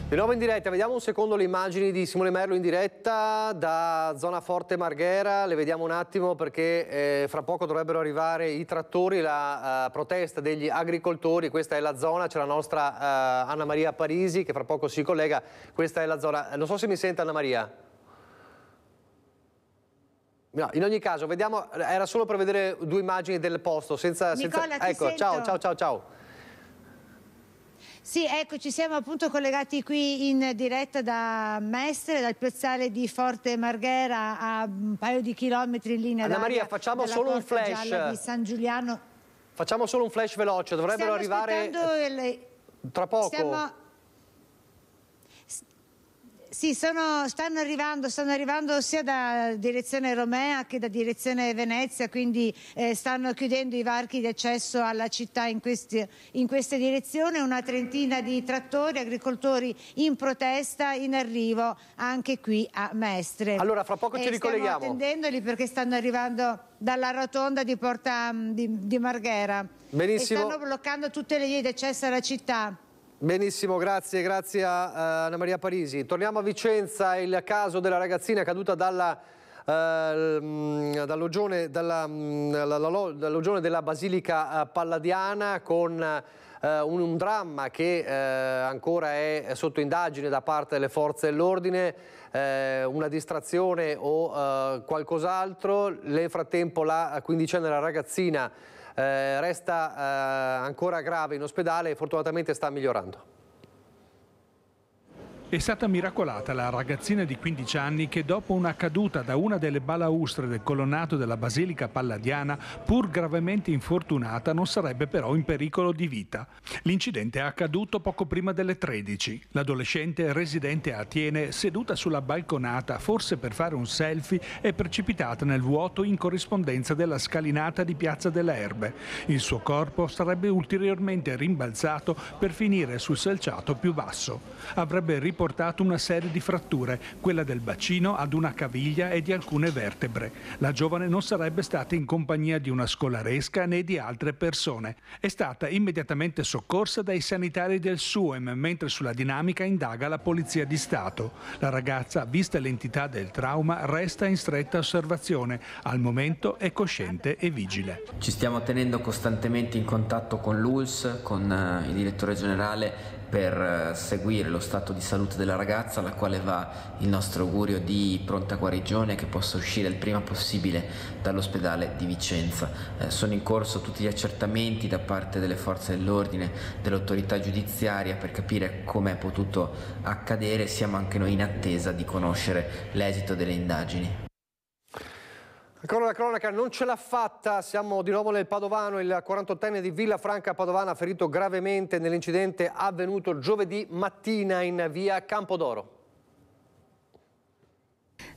Di nuovo in diretta, vediamo un secondo le immagini di Simone Merlo in diretta da zona Forte Marghera, le vediamo un attimo perché eh, fra poco dovrebbero arrivare i trattori, la eh, protesta degli agricoltori, questa è la zona, c'è la nostra eh, Anna Maria Parisi che fra poco si collega, questa è la zona, eh, non so se mi sente Anna Maria. No, in ogni caso, vediamo, era solo per vedere due immagini del posto, senza... Nicola, senza... Ecco, sento. ciao, ciao, ciao, ciao. Sì, ecco, ci siamo appunto collegati qui in diretta da Mestre, dal piazzale di Forte Marghera a un paio di chilometri in linea Anna Maria, facciamo solo un flash. Di San Giuliano. Facciamo solo un flash veloce, dovrebbero Stiamo arrivare il... tra poco. Stiamo... Sì, sono, stanno, arrivando, stanno arrivando sia da direzione Romea che da direzione Venezia, quindi eh, stanno chiudendo i varchi di accesso alla città in, questi, in questa direzione. Una trentina di trattori, agricoltori in protesta, in arrivo anche qui a Mestre. Allora, fra poco ci ricolleghiamo. Stiamo attendendoli perché stanno arrivando dalla rotonda di Porta mm, di, di Marghera. Benissimo. E stanno bloccando tutte le vie di accesso alla città. Benissimo, grazie, grazie a eh, Anna Maria Parisi. Torniamo a Vicenza, il caso della ragazzina caduta dalla eh, mm, dall'ogione dalla, mm, dall della Basilica eh, Palladiana con eh, un, un, dramma che eh, ancora è sotto indagine da parte delle forze dell'ordine, una distrazione o qualcos'altro. Nel frattempo la quindicenne, la ragazzina eh, resta eh, ancora grave in ospedale e fortunatamente sta migliorando. È stata miracolata la ragazzina di 15 anni che dopo una caduta da una delle balaustre del colonnato della Basilica Palladiana, pur gravemente infortunata, non sarebbe però in pericolo di vita. L'incidente è accaduto poco prima delle 13. L'adolescente residente a Tiene, seduta sulla balconata, forse per fare un selfie, è precipitata nel vuoto in corrispondenza della scalinata di Piazza delle Erbe. Il suo corpo sarebbe ulteriormente rimbalzato per finire sul selciato più basso. Avrebbe riportato portato una serie di fratture, quella del bacino ad una caviglia e di alcune vertebre. La giovane non sarebbe stata in compagnia di una scolaresca né di altre persone. È stata immediatamente soccorsa dai sanitari del SUEM, mentre sulla dinamica indaga la Polizia di Stato. La ragazza, vista l'entità del trauma, resta in stretta osservazione. Al momento è cosciente e vigile. Ci stiamo tenendo costantemente in contatto con l'ULS, con eh, il direttore generale per eh, seguire lo stato di salute della ragazza alla quale va il nostro augurio di pronta guarigione che possa uscire il prima possibile dall'ospedale di Vicenza. Eh, sono in corso tutti gli accertamenti da parte delle forze dell'ordine, dell'autorità giudiziaria per capire come è potuto accadere, siamo anche noi in attesa di conoscere l'esito delle indagini. Ancora la cronaca non ce l'ha fatta, siamo di nuovo nel Padovano, il 48enne di Villa Franca Padovana ferito gravemente nell'incidente avvenuto giovedì mattina in via Campodoro.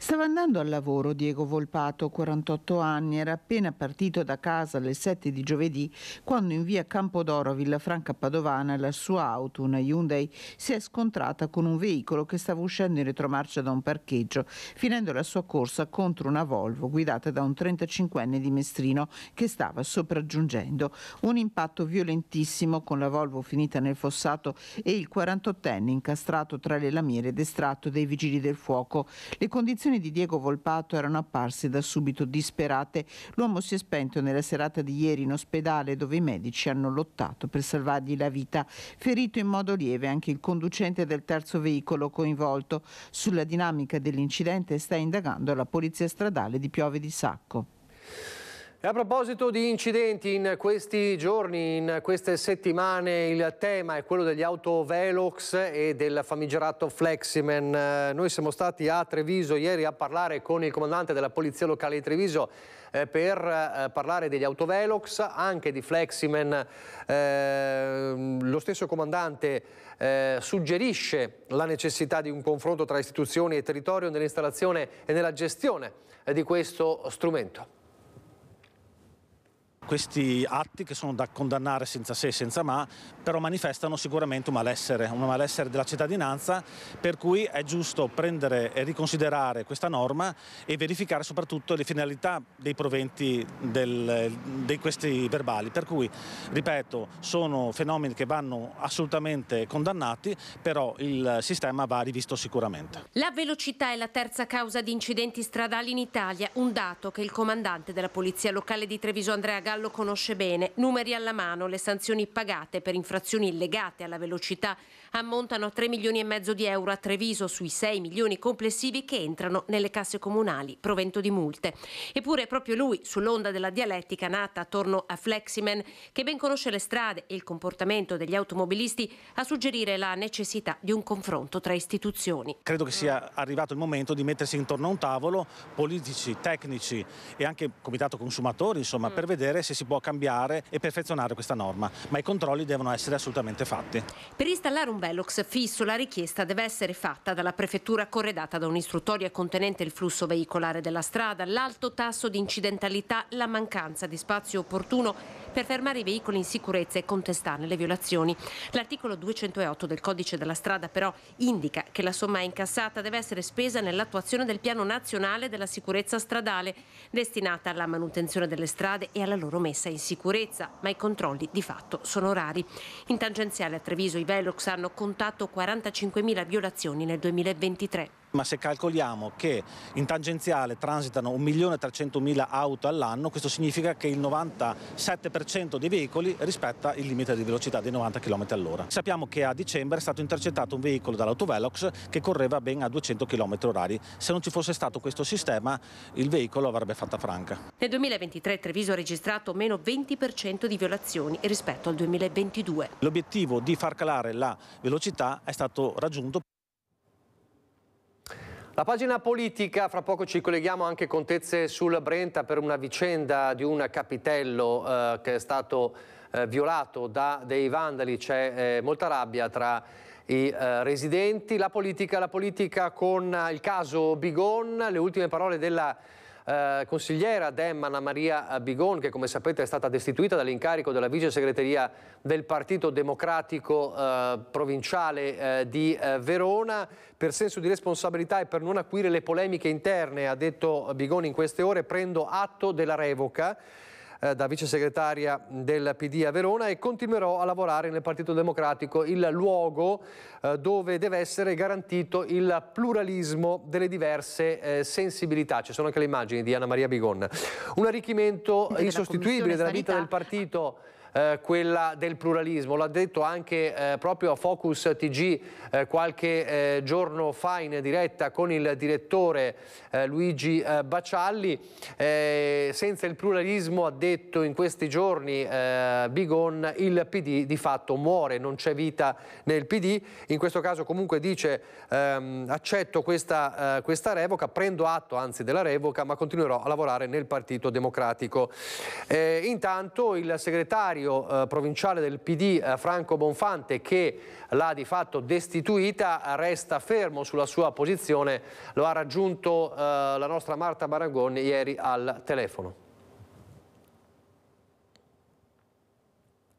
Stava andando al lavoro Diego Volpato, 48 anni, era appena partito da casa alle 7 di giovedì quando in via Campodoro a Villafranca Padovana la sua auto, una Hyundai, si è scontrata con un veicolo che stava uscendo in retromarcia da un parcheggio, finendo la sua corsa contro una Volvo guidata da un 35enne di Mestrino che stava sopraggiungendo. Un impatto violentissimo con la Volvo finita nel fossato e il 48enne incastrato tra le lamiere ed estratto dai vigili del fuoco. Le condizioni dichiarazioni di Diego Volpato erano apparse da subito disperate. L'uomo si è spento nella serata di ieri in ospedale dove i medici hanno lottato per salvargli la vita. Ferito in modo lieve anche il conducente del terzo veicolo coinvolto. Sulla dinamica dell'incidente sta indagando la polizia stradale di Piove di Sacco. E a proposito di incidenti, in questi giorni, in queste settimane, il tema è quello degli auto Velox e del famigerato Fleximan. Eh, noi siamo stati a Treviso ieri a parlare con il comandante della Polizia Locale di Treviso eh, per eh, parlare degli auto Velox, anche di Fleximan. lo stesso comandante suggerisce la necessità di un confronto tra istituzioni e territorio nell'installazione e nella gestione di questo strumento. Questi atti che sono da condannare senza se e senza ma, però manifestano sicuramente un malessere, un malessere della cittadinanza per cui è giusto prendere e riconsiderare questa norma e verificare soprattutto le finalità dei proventi di questi verbali. Per cui, ripeto, sono fenomeni che vanno assolutamente condannati, però il sistema va rivisto sicuramente. La velocità è la terza causa di incidenti stradali in Italia, un dato che il comandante della Polizia Locale di Treviso Andrea Gabriele Gallo conosce bene, numeri alla mano, le sanzioni pagate per infrazioni legate alla velocità ammontano a 3 milioni e mezzo di euro a Treviso sui 6 milioni complessivi che entrano nelle casse comunali, provento di multe. Eppure è proprio lui, sull'onda della dialettica nata attorno a Fleximan, che ben conosce le strade e il comportamento degli automobilisti, a suggerire la necessità di un confronto tra istituzioni. Credo che sia arrivato il momento di mettersi intorno a un tavolo politici, tecnici e anche comitato consumatori, insomma, mm. per vedere se si può cambiare e perfezionare questa norma. Ma i controlli devono essere assolutamente fatti. Per installare un velox fisso. La richiesta deve essere fatta dalla prefettura corredata da un'istruttoria contenente il flusso veicolare della strada, l'alto tasso di incidentalità, la mancanza di spazio opportuno per fermare i veicoli in sicurezza e contestarne le violazioni. L'articolo 208 del codice della strada però indica che la somma incassata deve essere spesa nell'attuazione del piano nazionale della sicurezza stradale destinata alla manutenzione delle strade e alla loro messa in sicurezza, ma i controlli di fatto sono rari. In tangenziale a Treviso i Velox hanno contato 45.000 violazioni nel 2023. Ma se calcoliamo che in tangenziale transitano 1.300.000 auto all'anno, questo significa che il 97% dei veicoli rispetta il limite di velocità dei 90 km all'ora. Sappiamo che a dicembre è stato intercettato un veicolo dall'autovelox che correva ben a 200 km h Se non ci fosse stato questo sistema, il veicolo avrebbe fatta franca. Nel 2023 Treviso ha registrato meno 20% di violazioni rispetto al 2022. L'obiettivo di far calare la velocità è stato raggiunto. La pagina politica, fra poco ci colleghiamo anche con Tezze sul Brenta per una vicenda di un capitello eh, che è stato eh, violato da dei vandali, c'è eh, molta rabbia tra i eh, residenti. La politica, la politica con eh, il caso Bigon, le ultime parole della eh, consigliera Demma Anna Maria Bigon, che come sapete è stata destituita dall'incarico della vice segreteria del Partito Democratico eh, Provinciale eh, di eh, Verona, per senso di responsabilità e per non acuire le polemiche interne, ha detto Bigon in queste ore, prendo atto della revoca eh, da vice segretaria del PD a Verona e continuerò a lavorare nel Partito Democratico, il luogo eh, dove deve essere garantito il pluralismo delle diverse eh, sensibilità. Ci sono anche le immagini di Anna Maria Bigon. Un arricchimento insostituibile della vita del partito eh, quella del pluralismo. L'ha detto anche eh, proprio a Focus TG eh, qualche eh, giorno fa in diretta con il direttore eh, Luigi eh, Bacialli. senza il pluralismo, ha detto in questi giorni Bigon, il PD di fatto muore, non c'è vita nel PD. In questo caso comunque dice ehm, accetto questa, questa revoca, prendo atto anzi della revoca, ma continuerò a lavorare nel Partito Democratico. intanto il segretario segretario eh, provinciale del PD eh, Franco Bonfante che l'ha di fatto destituita resta fermo sulla sua posizione, lo ha raggiunto eh, la nostra Marta Barangoni ieri al telefono.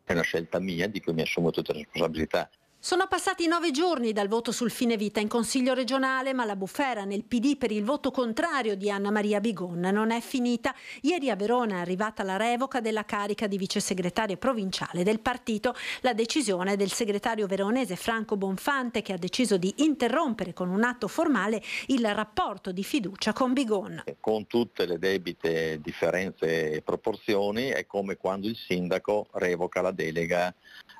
È una scelta mia di cui mi assumo tutta la responsabilità sono passati nove giorni dal voto sul fine vita in Consiglio regionale, ma la bufera nel PD per il voto contrario di Anna Maria Bigon non è finita. Ieri a Verona è arrivata la revoca della carica di vice segretario provinciale del partito. La decisione del segretario veronese Franco Bonfante, che ha deciso di interrompere con un atto formale il rapporto di fiducia con Bigon. Con tutte le debite differenze e proporzioni, è come quando il sindaco revoca la delega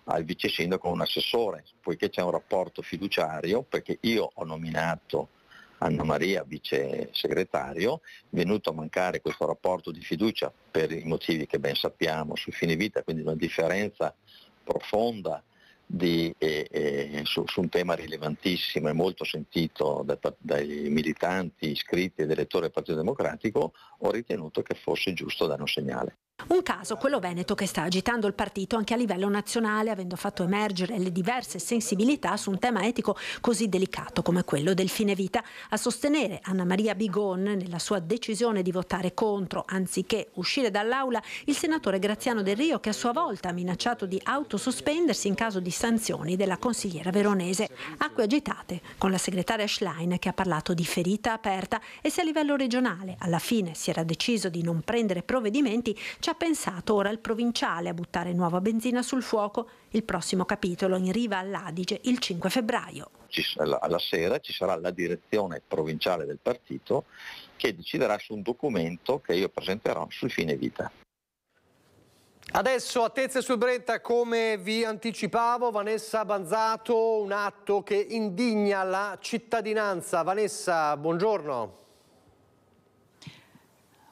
al vice sindaco un assessore, poiché c'è un rapporto fiduciario, perché io ho nominato Anna Maria vice segretario, venuto a mancare questo rapporto di fiducia per i motivi che ben sappiamo sul fine vita, quindi una differenza profonda di, eh, eh, su, su, un tema rilevantissimo e molto sentito da, dai militanti iscritti ed elettori del Partito Democratico, ho ritenuto che fosse giusto dare un segnale. Un caso, quello veneto, che sta agitando il partito anche a livello nazionale, avendo fatto emergere le diverse sensibilità su un tema etico così delicato come quello del fine vita. A sostenere Anna Maria Bigon nella sua decisione di votare contro, anziché uscire dall'aula, il senatore Graziano Del Rio, che a sua volta ha minacciato di autosospendersi in caso di sanzioni della consigliera veronese. Acque agitate con la segretaria Schlein che ha parlato di ferita aperta e se a livello regionale alla fine si era deciso di non prendere provvedimenti, c'è ha pensato ora il provinciale a buttare nuova benzina sul fuoco. Il prossimo capitolo in riva all'Adige il 5 febbraio. Alla sera ci sarà la direzione provinciale del partito che deciderà su un documento che io presenterò sul fine vita. Adesso attezze sul Brenta, come vi anticipavo, Vanessa Banzato, un atto che indigna la cittadinanza. Vanessa, buongiorno.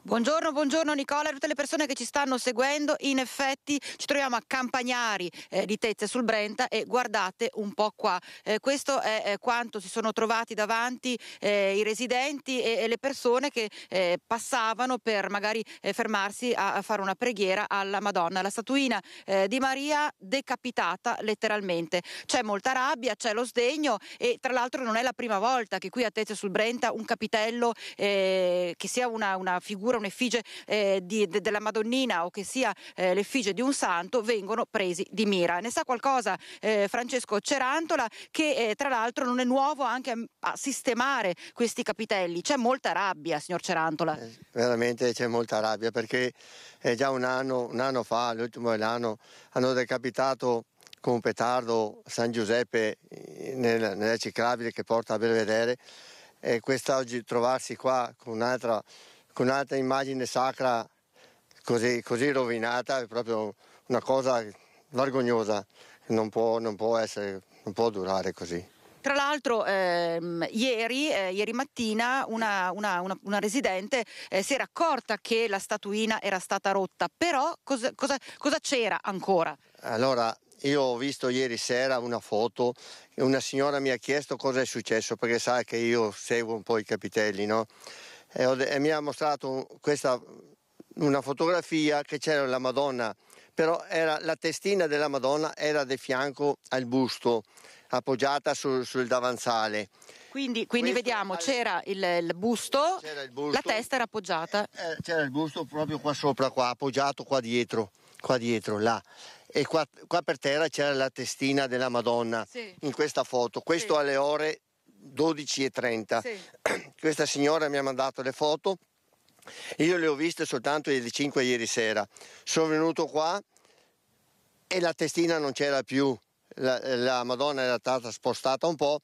Buongiorno, buongiorno Nicola e tutte le persone che ci stanno seguendo. In effetti ci troviamo a Campagnari eh, di Tezze sul Brenta e guardate un po' qua. Eh, questo è eh, quanto si sono trovati davanti eh, i residenti e, e, le persone che eh, passavano per magari eh, fermarsi a, a, fare una preghiera alla Madonna, la statuina di Maria decapitata letteralmente. C'è molta rabbia, c'è lo sdegno e tra l'altro non è la prima volta che qui a Tezze sul Brenta un capitello che sia una, una figura un'effigie eh, di, de, della Madonnina o che sia eh, l'effigie di un santo vengono presi di mira. Ne sa qualcosa eh, Francesco Cerantola che eh, tra l'altro non è nuovo anche a, a, sistemare questi capitelli. C'è molta rabbia, signor Cerantola. Eh, veramente c'è molta rabbia perché è già un anno, un anno fa, l'ultimo anno, hanno decapitato con un petardo San Giuseppe eh, nella, nella ciclabile che porta a Belvedere e questa oggi trovarsi qua con un'altra con un'altra immagine sacra così, così, rovinata, è proprio una cosa vergognosa, non può, non può, essere, non può durare così. Tra l'altro ehm, ieri, eh, ieri, mattina una, una, una, una residente eh, si era accorta che la statuina era stata rotta, però cosa, cosa, cosa c'era ancora? Allora, io ho visto ieri sera una foto e una signora mi ha chiesto cosa è successo, perché sa che io seguo un po' i capitelli, no? e mi ha mostrato questa, una fotografia che c'era la Madonna, però era, la testina della Madonna era di fianco al busto, appoggiata sul, sul davanzale. Quindi, quindi vediamo, al... c'era, il, il busto, c'era, il, busto, la testa era appoggiata. Eh, eh, c'era il busto proprio qua sopra, qua, appoggiato qua dietro, qua dietro, là. E qua, qua per terra c'era la testina della Madonna sì. in questa foto. Questo sì. alle ore 12 12.30. Sì. (clears throat) Questa signora mi ha mandato le foto, io le ho viste soltanto ieri 5 ieri sera. Sono venuto qua e la testina non c'era più, la, la Madonna era stata spostata un po'.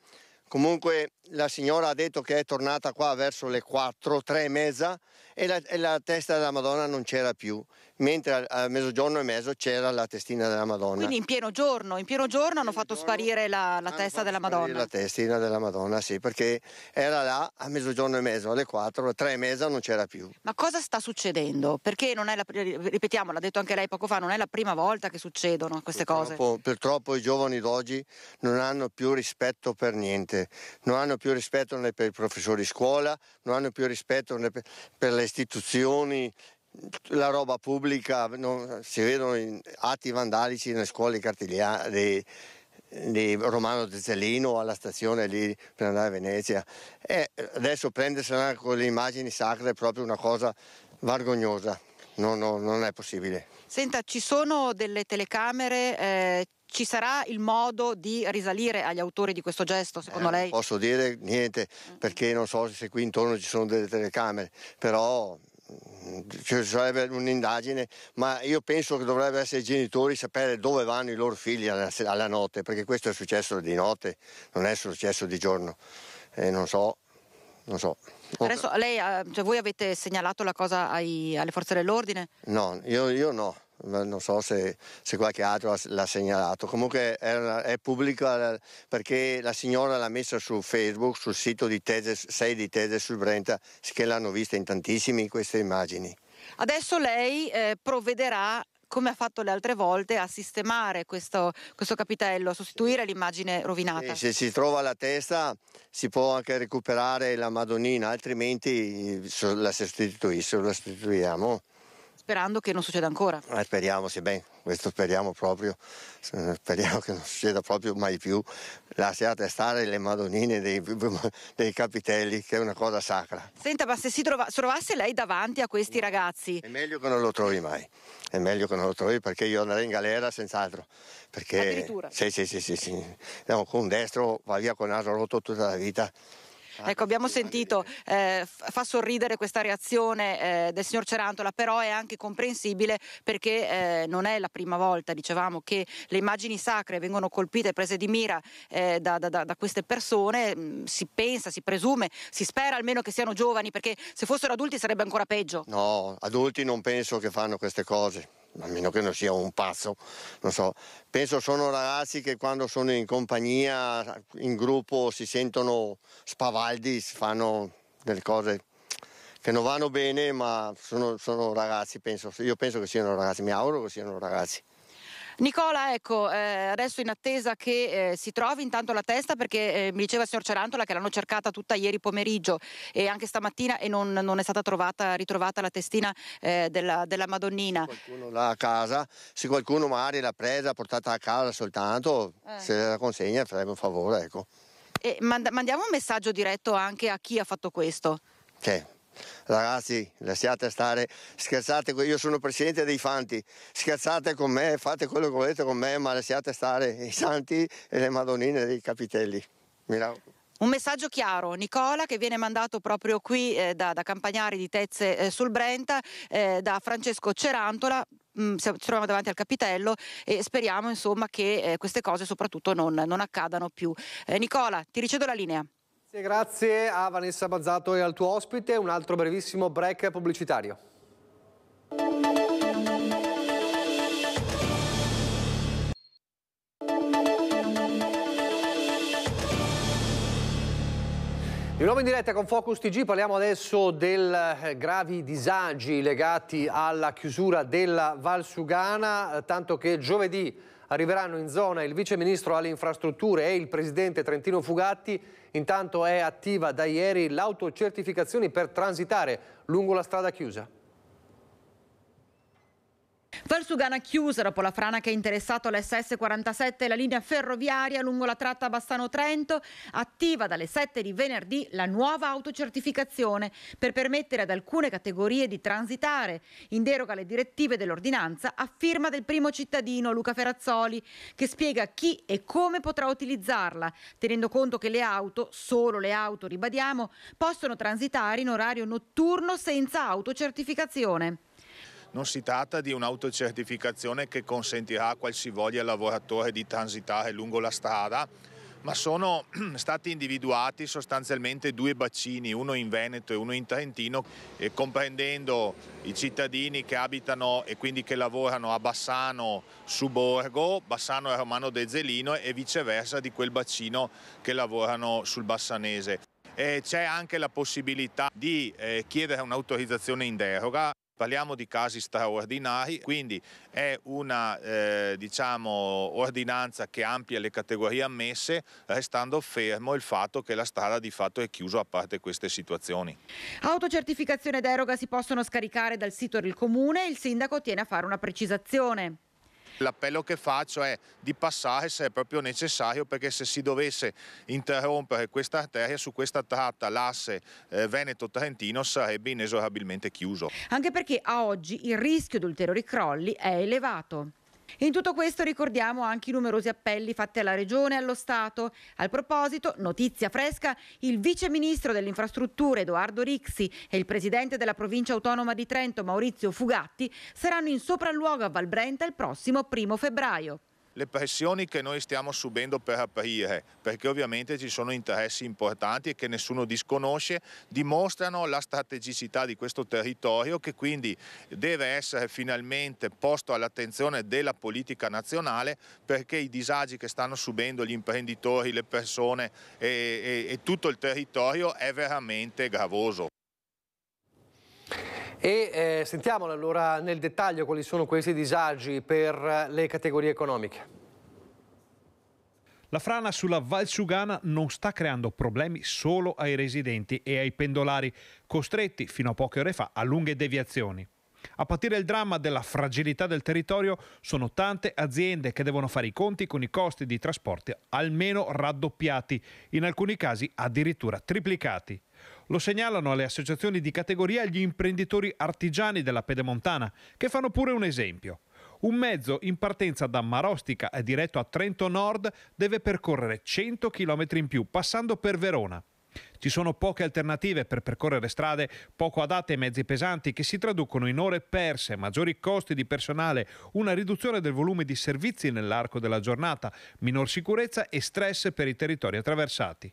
Comunque la signora ha detto che è tornata qua verso le 4, 3 e mezza e la, e la testa della Madonna non c'era più, mentre a, a mezzogiorno e mezzo c'era la testina della Madonna. Quindi in pieno giorno, in pieno giorno hanno fatto giorno sparire la, la testa della Madonna. La testina della Madonna, sì, perché era là a mezzogiorno e mezzo, alle 4, alle 3 e mezza non c'era più. Ma cosa sta succedendo? Perché non è la, ripetiamo, l'ha detto anche lei poco fa, non è la prima volta che succedono queste purtroppo, cose. Purtroppo i giovani d'oggi non hanno più rispetto per niente, non hanno più rispetto né per i professori di scuola, non hanno più rispetto né per, per le istituzioni, la roba pubblica, non, si vedono atti vandalici nelle scuole cartigliane di Romano Zezzellino alla stazione lì per andare a Venezia. E adesso prendersela con le immagini sacre è proprio una cosa vergognosa. No, no, non è possibile. Senta, ci sono delle telecamere, eh, ci sarà il modo di risalire agli autori di questo gesto, secondo eh, lei? Non posso dire niente, mm. perché non so se qui intorno ci sono delle telecamere, però mm, ci sarebbe un'indagine, ma io penso che dovrebbero essere i genitori sapere dove vanno i loro figli alla, alla notte, perché questo è successo di notte, non è successo di giorno. E eh, non so, non so. Adesso lei, eh, cioè voi avete segnalato la cosa ai, alle forze dell'ordine? No, io, io no non so se, se qualche altro l'ha segnalato, comunque è, è pubblica perché la signora l'ha messa su Facebook, sul sito di Tese, 6 di Tese sul Brenta, che l'hanno vista in tantissimi queste immagini. Adesso lei eh, provvederà come ha fatto le altre volte, a sistemare questo, questo capitello, a sostituire l'immagine rovinata. E se si trova la testa si può anche recuperare la Madonnina, altrimenti la sostituiamo. Sperando che non succeda ancora. Eh, speriamo, sì, beh, questo speriamo proprio, eh, speriamo che non succeda proprio mai più. Lasciate stare le madonine dei, dei capitelli, che è una cosa sacra. Senta, ma se si trova, trovasse lei davanti a questi ragazzi? È meglio che non lo trovi mai, è meglio che non lo trovi perché io andrei in galera senz'altro. Perché, Addirittura? Sì, sì, sì, sì, sì. No, un destro va via con il naso rotto tutta la vita. Ah, ecco, abbiamo sentito, eh, fa sorridere questa reazione eh, del signor Cerantola, però è anche comprensibile perché eh, non è la prima volta, dicevamo, che le immagini sacre vengono colpite, prese di mira eh, da, da, da, queste persone, mm, si pensa, si presume, si spera almeno che siano giovani, perché se fossero adulti sarebbe ancora peggio. No, adulti non penso che fanno queste cose a meno che non sia un pazzo, non so. Penso sono ragazzi che quando sono in compagnia, in gruppo, si sentono spavaldi, fanno delle cose che non vanno bene, ma sono, sono ragazzi, penso, io penso che siano ragazzi, mi auguro che siano ragazzi. Nicola, ecco, eh, adesso in attesa che eh, si trovi intanto la testa, perché eh, mi diceva il signor Cerantola che l'hanno cercata tutta ieri pomeriggio e anche stamattina e non, non è stata trovata, ritrovata la testina eh, della, della, Madonnina. Se qualcuno l'ha a casa, se qualcuno magari l'ha presa, portata a casa soltanto, eh. se la consegna farebbe un favore, ecco. E mand- mandiamo un messaggio diretto anche a chi ha fatto questo. Che? Ragazzi, lasciate stare, scherzate, io sono presidente dei Fanti, scherzate con me, fate quello che volete con me, ma lasciate stare i santi e le Madonine dei capitelli. Un messaggio chiaro, Nicola, che viene mandato proprio qui eh, da, da, Campagnari di Tezze eh, sul Brenta, eh, da Francesco Cerantola, mh, mm, ci troviamo davanti al capitello e speriamo insomma, che eh, queste cose soprattutto non, non accadano più. Eh, Nicola, ti ricedo la linea. Grazie a Vanessa Bazzato e al tuo ospite. Un altro brevissimo break pubblicitario. Di nuovo in diretta con Focus TG parliamo adesso dei eh, gravi disagi legati alla chiusura della Valsugana, eh, tanto che giovedì arriveranno in zona il vice ministro alle infrastrutture e il presidente Trentino Fugatti Intanto è attiva da ieri l'autocertificazione per transitare lungo la strada chiusa. Valsugana chiusa dopo la frana che ha interessato l'SS47 la linea ferroviaria lungo la tratta Bassano-Trento, attiva dalle 7 di venerdì la nuova autocertificazione per permettere ad alcune categorie di transitare in deroga alle direttive dell'ordinanza a firma del primo cittadino Luca Ferazzoli che spiega chi e come potrà utilizzarla, tenendo conto che le auto, solo le auto ribadiamo, possono transitare in orario notturno senza autocertificazione. Non si tratta di un'autocertificazione che consentirà a qualsivoglia lavoratore di transitare lungo la strada, ma sono (clears throat) stati individuati sostanzialmente due bacini, uno in Veneto e uno in Trentino, comprendendo i cittadini che abitano e quindi che lavorano a Bassano su Borgo, Bassano e Romano Dezzelino e viceversa di quel bacino che lavorano sul Bassanese. c'è anche la possibilità di eh, chiedere un'autorizzazione in deroga. Parliamo di casi straordinari, quindi è una eh, diciamo, ordinanza che amplia le categorie ammesse, restando fermo il fatto che la strada di fatto è chiusa a parte queste situazioni. Autocertificazione ed eroga si possono scaricare dal sito del comune, e il sindaco tiene a fare una precisazione. L'appello che faccio è di passare se è proprio necessario perché se si dovesse interrompere questa arteria su questa tratta l'asse eh, Veneto-Trentino sarebbe inesorabilmente chiuso. Anche perché a oggi il rischio di ulteriori crolli è elevato. In tutto questo ricordiamo anche i numerosi appelli fatti alla Regione e allo Stato. Al proposito, notizia fresca, il vice ministro delle infrastrutture Edoardo Rixi e il presidente della provincia autonoma di Trento Maurizio Fugatti saranno in sopralluogo a Valbrenta il prossimo primo febbraio le pressioni che noi stiamo subendo per aprire, perché ovviamente ci sono interessi importanti e che nessuno disconosce, dimostrano la strategicità di questo territorio che quindi deve essere finalmente posto all'attenzione della politica nazionale perché i disagi che stanno subendo gli imprenditori, le persone e, e, e tutto il territorio è veramente gravoso. E eh, sentiamolo allora nel dettaglio quali sono questi disagi per le categorie economiche. La frana sulla Valciugana non sta creando problemi solo ai residenti e ai pendolari, costretti fino a poche ore fa a lunghe deviazioni. A patire il dramma della fragilità del territorio sono tante aziende che devono fare i conti con i costi di trasporti almeno raddoppiati, in alcuni casi addirittura triplicati. Lo segnalano le associazioni di categoria e gli imprenditori artigiani della Pedemontana, che fanno pure un esempio. Un mezzo in partenza da Marostica e diretto a Trento Nord deve percorrere 100 km in più, passando per Verona. Ci sono poche alternative per percorrere strade poco adatte ai mezzi pesanti che si traducono in ore perse, maggiori costi di personale, una riduzione del volume di servizi nell'arco della giornata, minor sicurezza e stress per i territori attraversati.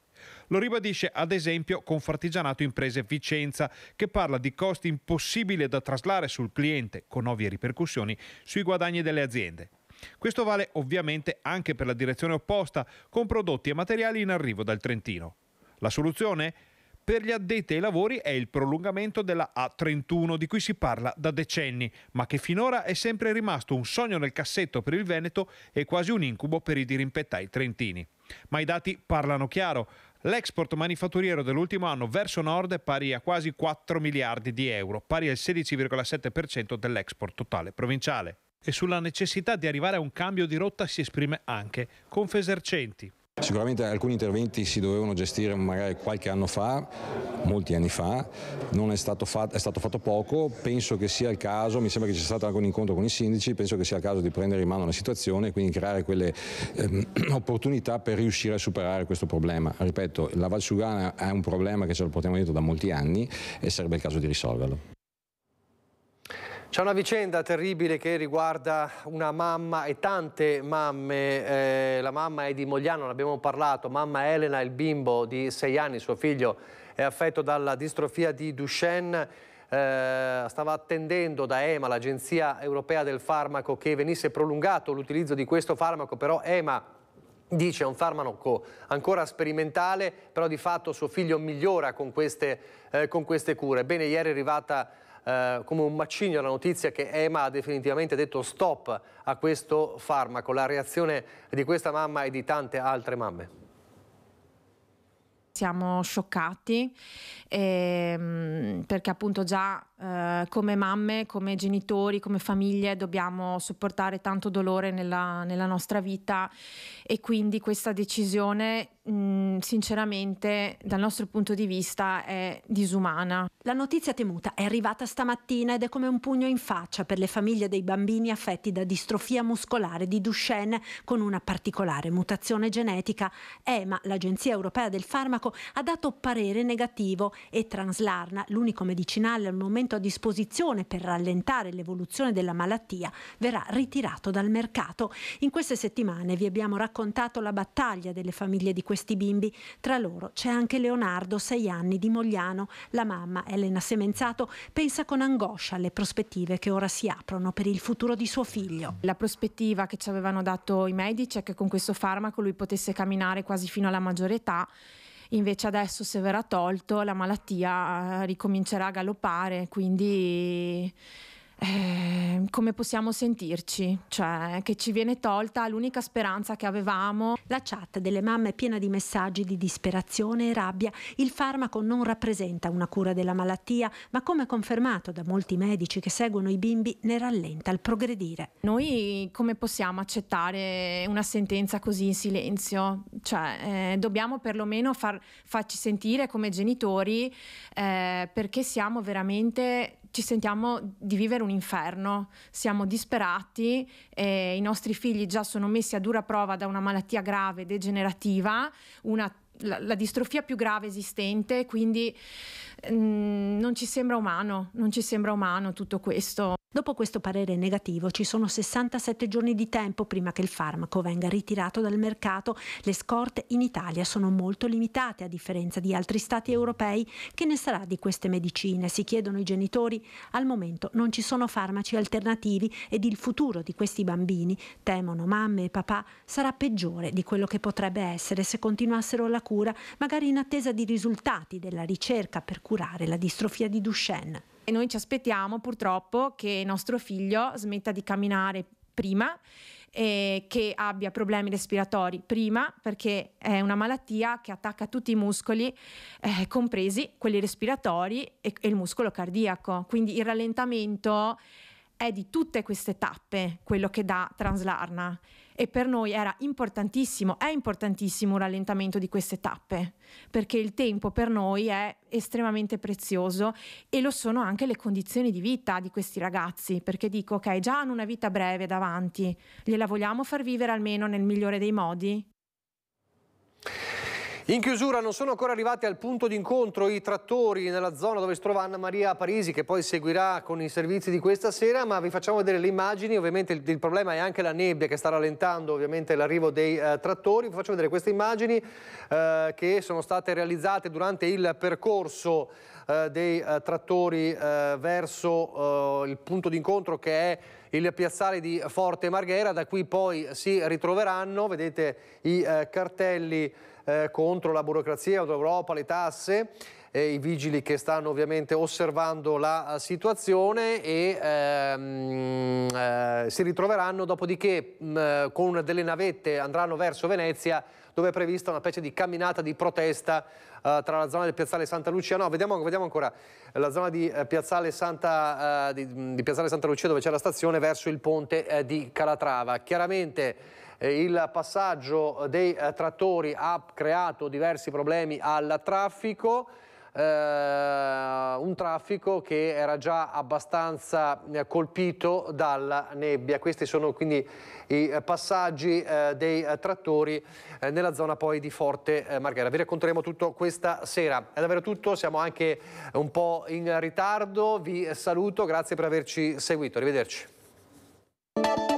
Lo ribadisce ad esempio Confartigianato Imprese Vicenza, che parla di costi impossibili da traslare sul cliente, con ovvie ripercussioni sui guadagni delle aziende. Questo vale ovviamente anche per la direzione opposta, con prodotti e materiali in arrivo dal Trentino. La soluzione? Per gli addetti ai lavori è il prolungamento della A31 di cui si parla da decenni, ma che finora è sempre rimasto un sogno nel cassetto per il Veneto e quasi un incubo per i dirimpettai trentini. Ma i dati parlano chiaro. L'export manifatturiero dell'ultimo anno verso nord è pari a quasi 4 miliardi di euro, pari al 16,7% dell'export totale provinciale. E sulla necessità di arrivare a un cambio di rotta si esprime anche Confesercenti, Sicuramente alcuni interventi si dovevano gestire magari qualche anno fa, molti anni fa, non è stato, fatto, è stato fatto poco, penso che sia il caso, mi sembra che ci sia stato anche un incontro con i sindaci, penso che sia il caso di prendere in mano la situazione e quindi creare quelle eh, (clears throat) opportunità per riuscire a superare questo problema. Ripeto, la Valsugana è un problema che ce lo portiamo dietro da molti anni e sarebbe il caso di risolverlo. C'è una vicenda terribile che riguarda una mamma e tante mamme, eh, la mamma è di Mogliano, ne abbiamo parlato, mamma Elena, il bimbo di sei anni, suo figlio è affetto dalla distrofia di Duchenne, eh, stava attendendo da EMA, l'Agenzia Europea del Farmaco, che venisse prolungato l'utilizzo di questo farmaco, però EMA dice è un farmaco ancora sperimentale, però di fatto suo figlio migliora con queste, eh, con queste cure. Bene, ieri è arrivata eh, come un macigno la notizia che EMA ha definitivamente detto stop a questo farmaco. La reazione di questa mamma e di tante altre mamme. Siamo scioccati ehm, perché appunto già eh, come mamme, come genitori, come famiglie dobbiamo sopportare tanto dolore nella, nella nostra vita e quindi questa decisione mh, mm, sinceramente dal nostro punto di vista è disumana. La notizia temuta è arrivata stamattina ed è come un pugno in faccia per le famiglie dei bambini affetti da distrofia muscolare di Duchenne con una particolare mutazione genetica. EMA, l'Agenzia Europea del Farmaco, ha dato parere negativo e Translarna, l'unico medicinale al momento a disposizione per rallentare l'evoluzione della malattia verrà ritirato dal mercato. In queste settimane vi abbiamo raccontato la battaglia delle famiglie di questi bimbi. Tra loro c'è anche Leonardo, 6 anni, di Mogliano. La mamma, Elena Semenzato, pensa con angoscia alle prospettive che ora si aprono per il futuro di suo figlio. La prospettiva che ci avevano dato i medici è che con questo farmaco lui potesse camminare quasi fino alla maggiore età invece adesso se verrà tolto la malattia eh, ricomincerà a galoppare, quindi eh, come possiamo sentirci, cioè che ci viene tolta l'unica speranza che avevamo. La chat delle mamme è piena di messaggi di disperazione e rabbia. Il farmaco non rappresenta una cura della malattia, ma come confermato da molti medici che seguono i bimbi, ne rallenta il progredire. Noi come possiamo accettare una sentenza così in silenzio? Cioè, eh, dobbiamo perlomeno far, farci sentire come genitori eh, perché siamo veramente ci sentiamo di vivere un inferno, siamo disperati, eh, i nostri figli già sono messi a dura prova da una malattia grave, degenerativa, una, la, la distrofia più grave esistente, quindi non ci sembra umano, non ci sembra umano tutto questo. Dopo questo parere negativo ci sono 67 giorni di tempo prima che il farmaco venga ritirato dal mercato. Le scorte in Italia sono molto limitate a differenza di altri stati europei. Che ne sarà di queste medicine? Si chiedono i genitori. Al momento non ci sono farmaci alternativi ed il futuro di questi bambini, temono mamme e papà, sarà peggiore di quello che potrebbe essere se continuassero la cura, magari in attesa di risultati della ricerca per cui curare la distrofia di Duchenne. E noi ci aspettiamo purtroppo che nostro figlio smetta di camminare prima e che abbia problemi respiratori prima perché è una malattia che attacca tutti i muscoli, eh, compresi quelli respiratori e, e il muscolo cardiaco. Quindi il rallentamento è di tutte queste tappe quello che dà Translarna e per noi era importantissimo, è importantissimo un rallentamento di queste tappe perché il tempo per noi è estremamente prezioso e lo sono anche le condizioni di vita di questi ragazzi perché dico ok già hanno una vita breve davanti, gliela vogliamo far vivere almeno nel migliore dei modi? In chiusura non sono ancora arrivati al punto d'incontro i trattori nella zona dove si trova Anna Maria Parisi che poi seguirà con i servizi di questa sera ma vi facciamo vedere le immagini, ovviamente il, il problema è anche la nebbia che sta rallentando ovviamente l'arrivo dei eh, trattori, vi faccio vedere queste immagini eh, che sono state realizzate durante il percorso eh, dei eh, trattori eh, verso eh, il punto d'incontro che è il piazzale di Forte Marghera, da qui poi si ritroveranno, vedete i cartelli eh, contro la burocrazia, l'Europa, le tasse. Eh, I vigili che stanno ovviamente osservando la eh, situazione e ehm, eh, si ritroveranno dopodiché mh, mm, eh, con delle navette andranno verso Venezia dove è prevista una specie di camminata di protesta uh, tra la zona del piazzale Santa Lucia, no vediamo, vediamo ancora, la zona di, uh, piazzale, Santa, uh, di, di piazzale, Santa, Lucia dove c'è la stazione verso il ponte di Calatrava. Chiaramente eh, il passaggio dei eh, trattori ha creato diversi problemi al traffico. Uh, un traffico che era già abbastanza colpito dalla nebbia. Questi sono quindi i passaggi uh, dei trattori uh, nella zona poi di Forte Marghera. Vi racconteremo tutto questa sera. È davvero tutto, siamo anche un po' in ritardo. Vi saluto, grazie per averci seguito. Arrivederci.